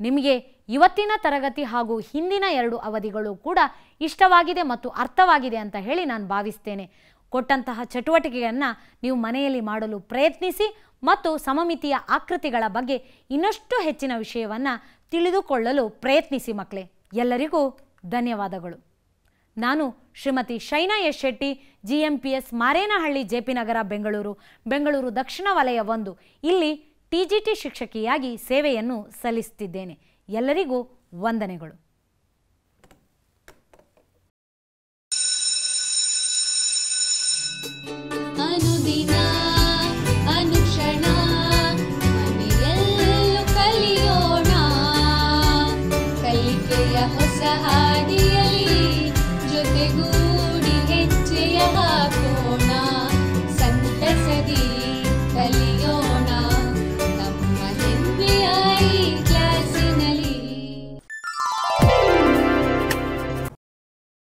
ನಿಮಗೆ ಇವತ್ತಿನ ತರಗತಿ ಹಾಗೂ ಹಿಂದಿನ ಎರಡು ಅವಧಿಗಳು ಕೂಡ ಇಷ್ಟವಾಗಿದೆ ಮತ್ತು ಅರ್ಥವಾಗಿದೆ ಅಂತ ಹೇಳಿ ನಾನು ಭಾವಿಸ್ತೇನೆ ಕೊಟ್ಟಂತಹ ಚಟುವಟಿಕೆಯನ್ನು ನೀವು ಮನೆಯಲ್ಲಿ ಮಾಡಲು ಪ್ರಯತ್ನಿಸಿ ಮತ್ತು ಸಮಮಿತಿಯ ಆಕೃತಿಗಳ ಬಗ್ಗೆ ಇನ್ನಷ್ಟು ಹೆಚ್ಚಿನ ವಿಷಯವನ್ನು ತಿಳಿದುಕೊಳ್ಳಲು ಪ್ರಯತ್ನಿಸಿ ಮಕ್ಕಳೇ ಎಲ್ಲರಿಗೂ ಧನ್ಯವಾದಗಳು ನಾನು Shrimati Shaina S Shetty G M P S Marenahalli J P Nagar Bengaluru Bengaluru ದಕ್ಷಿಣ ವಲಯ ಒಂದು ಇಲ್ಲಿ ಟಿ ಜಿ ಶಿಕ್ಷಕಿಯಾಗಿ ಸೇವೆಯನ್ನು ಸಲ್ಲಿಸುತ್ತಿದ್ದೇನೆ ಎಲ್ಲರಿಗೂ ವಂದನೆಗಳು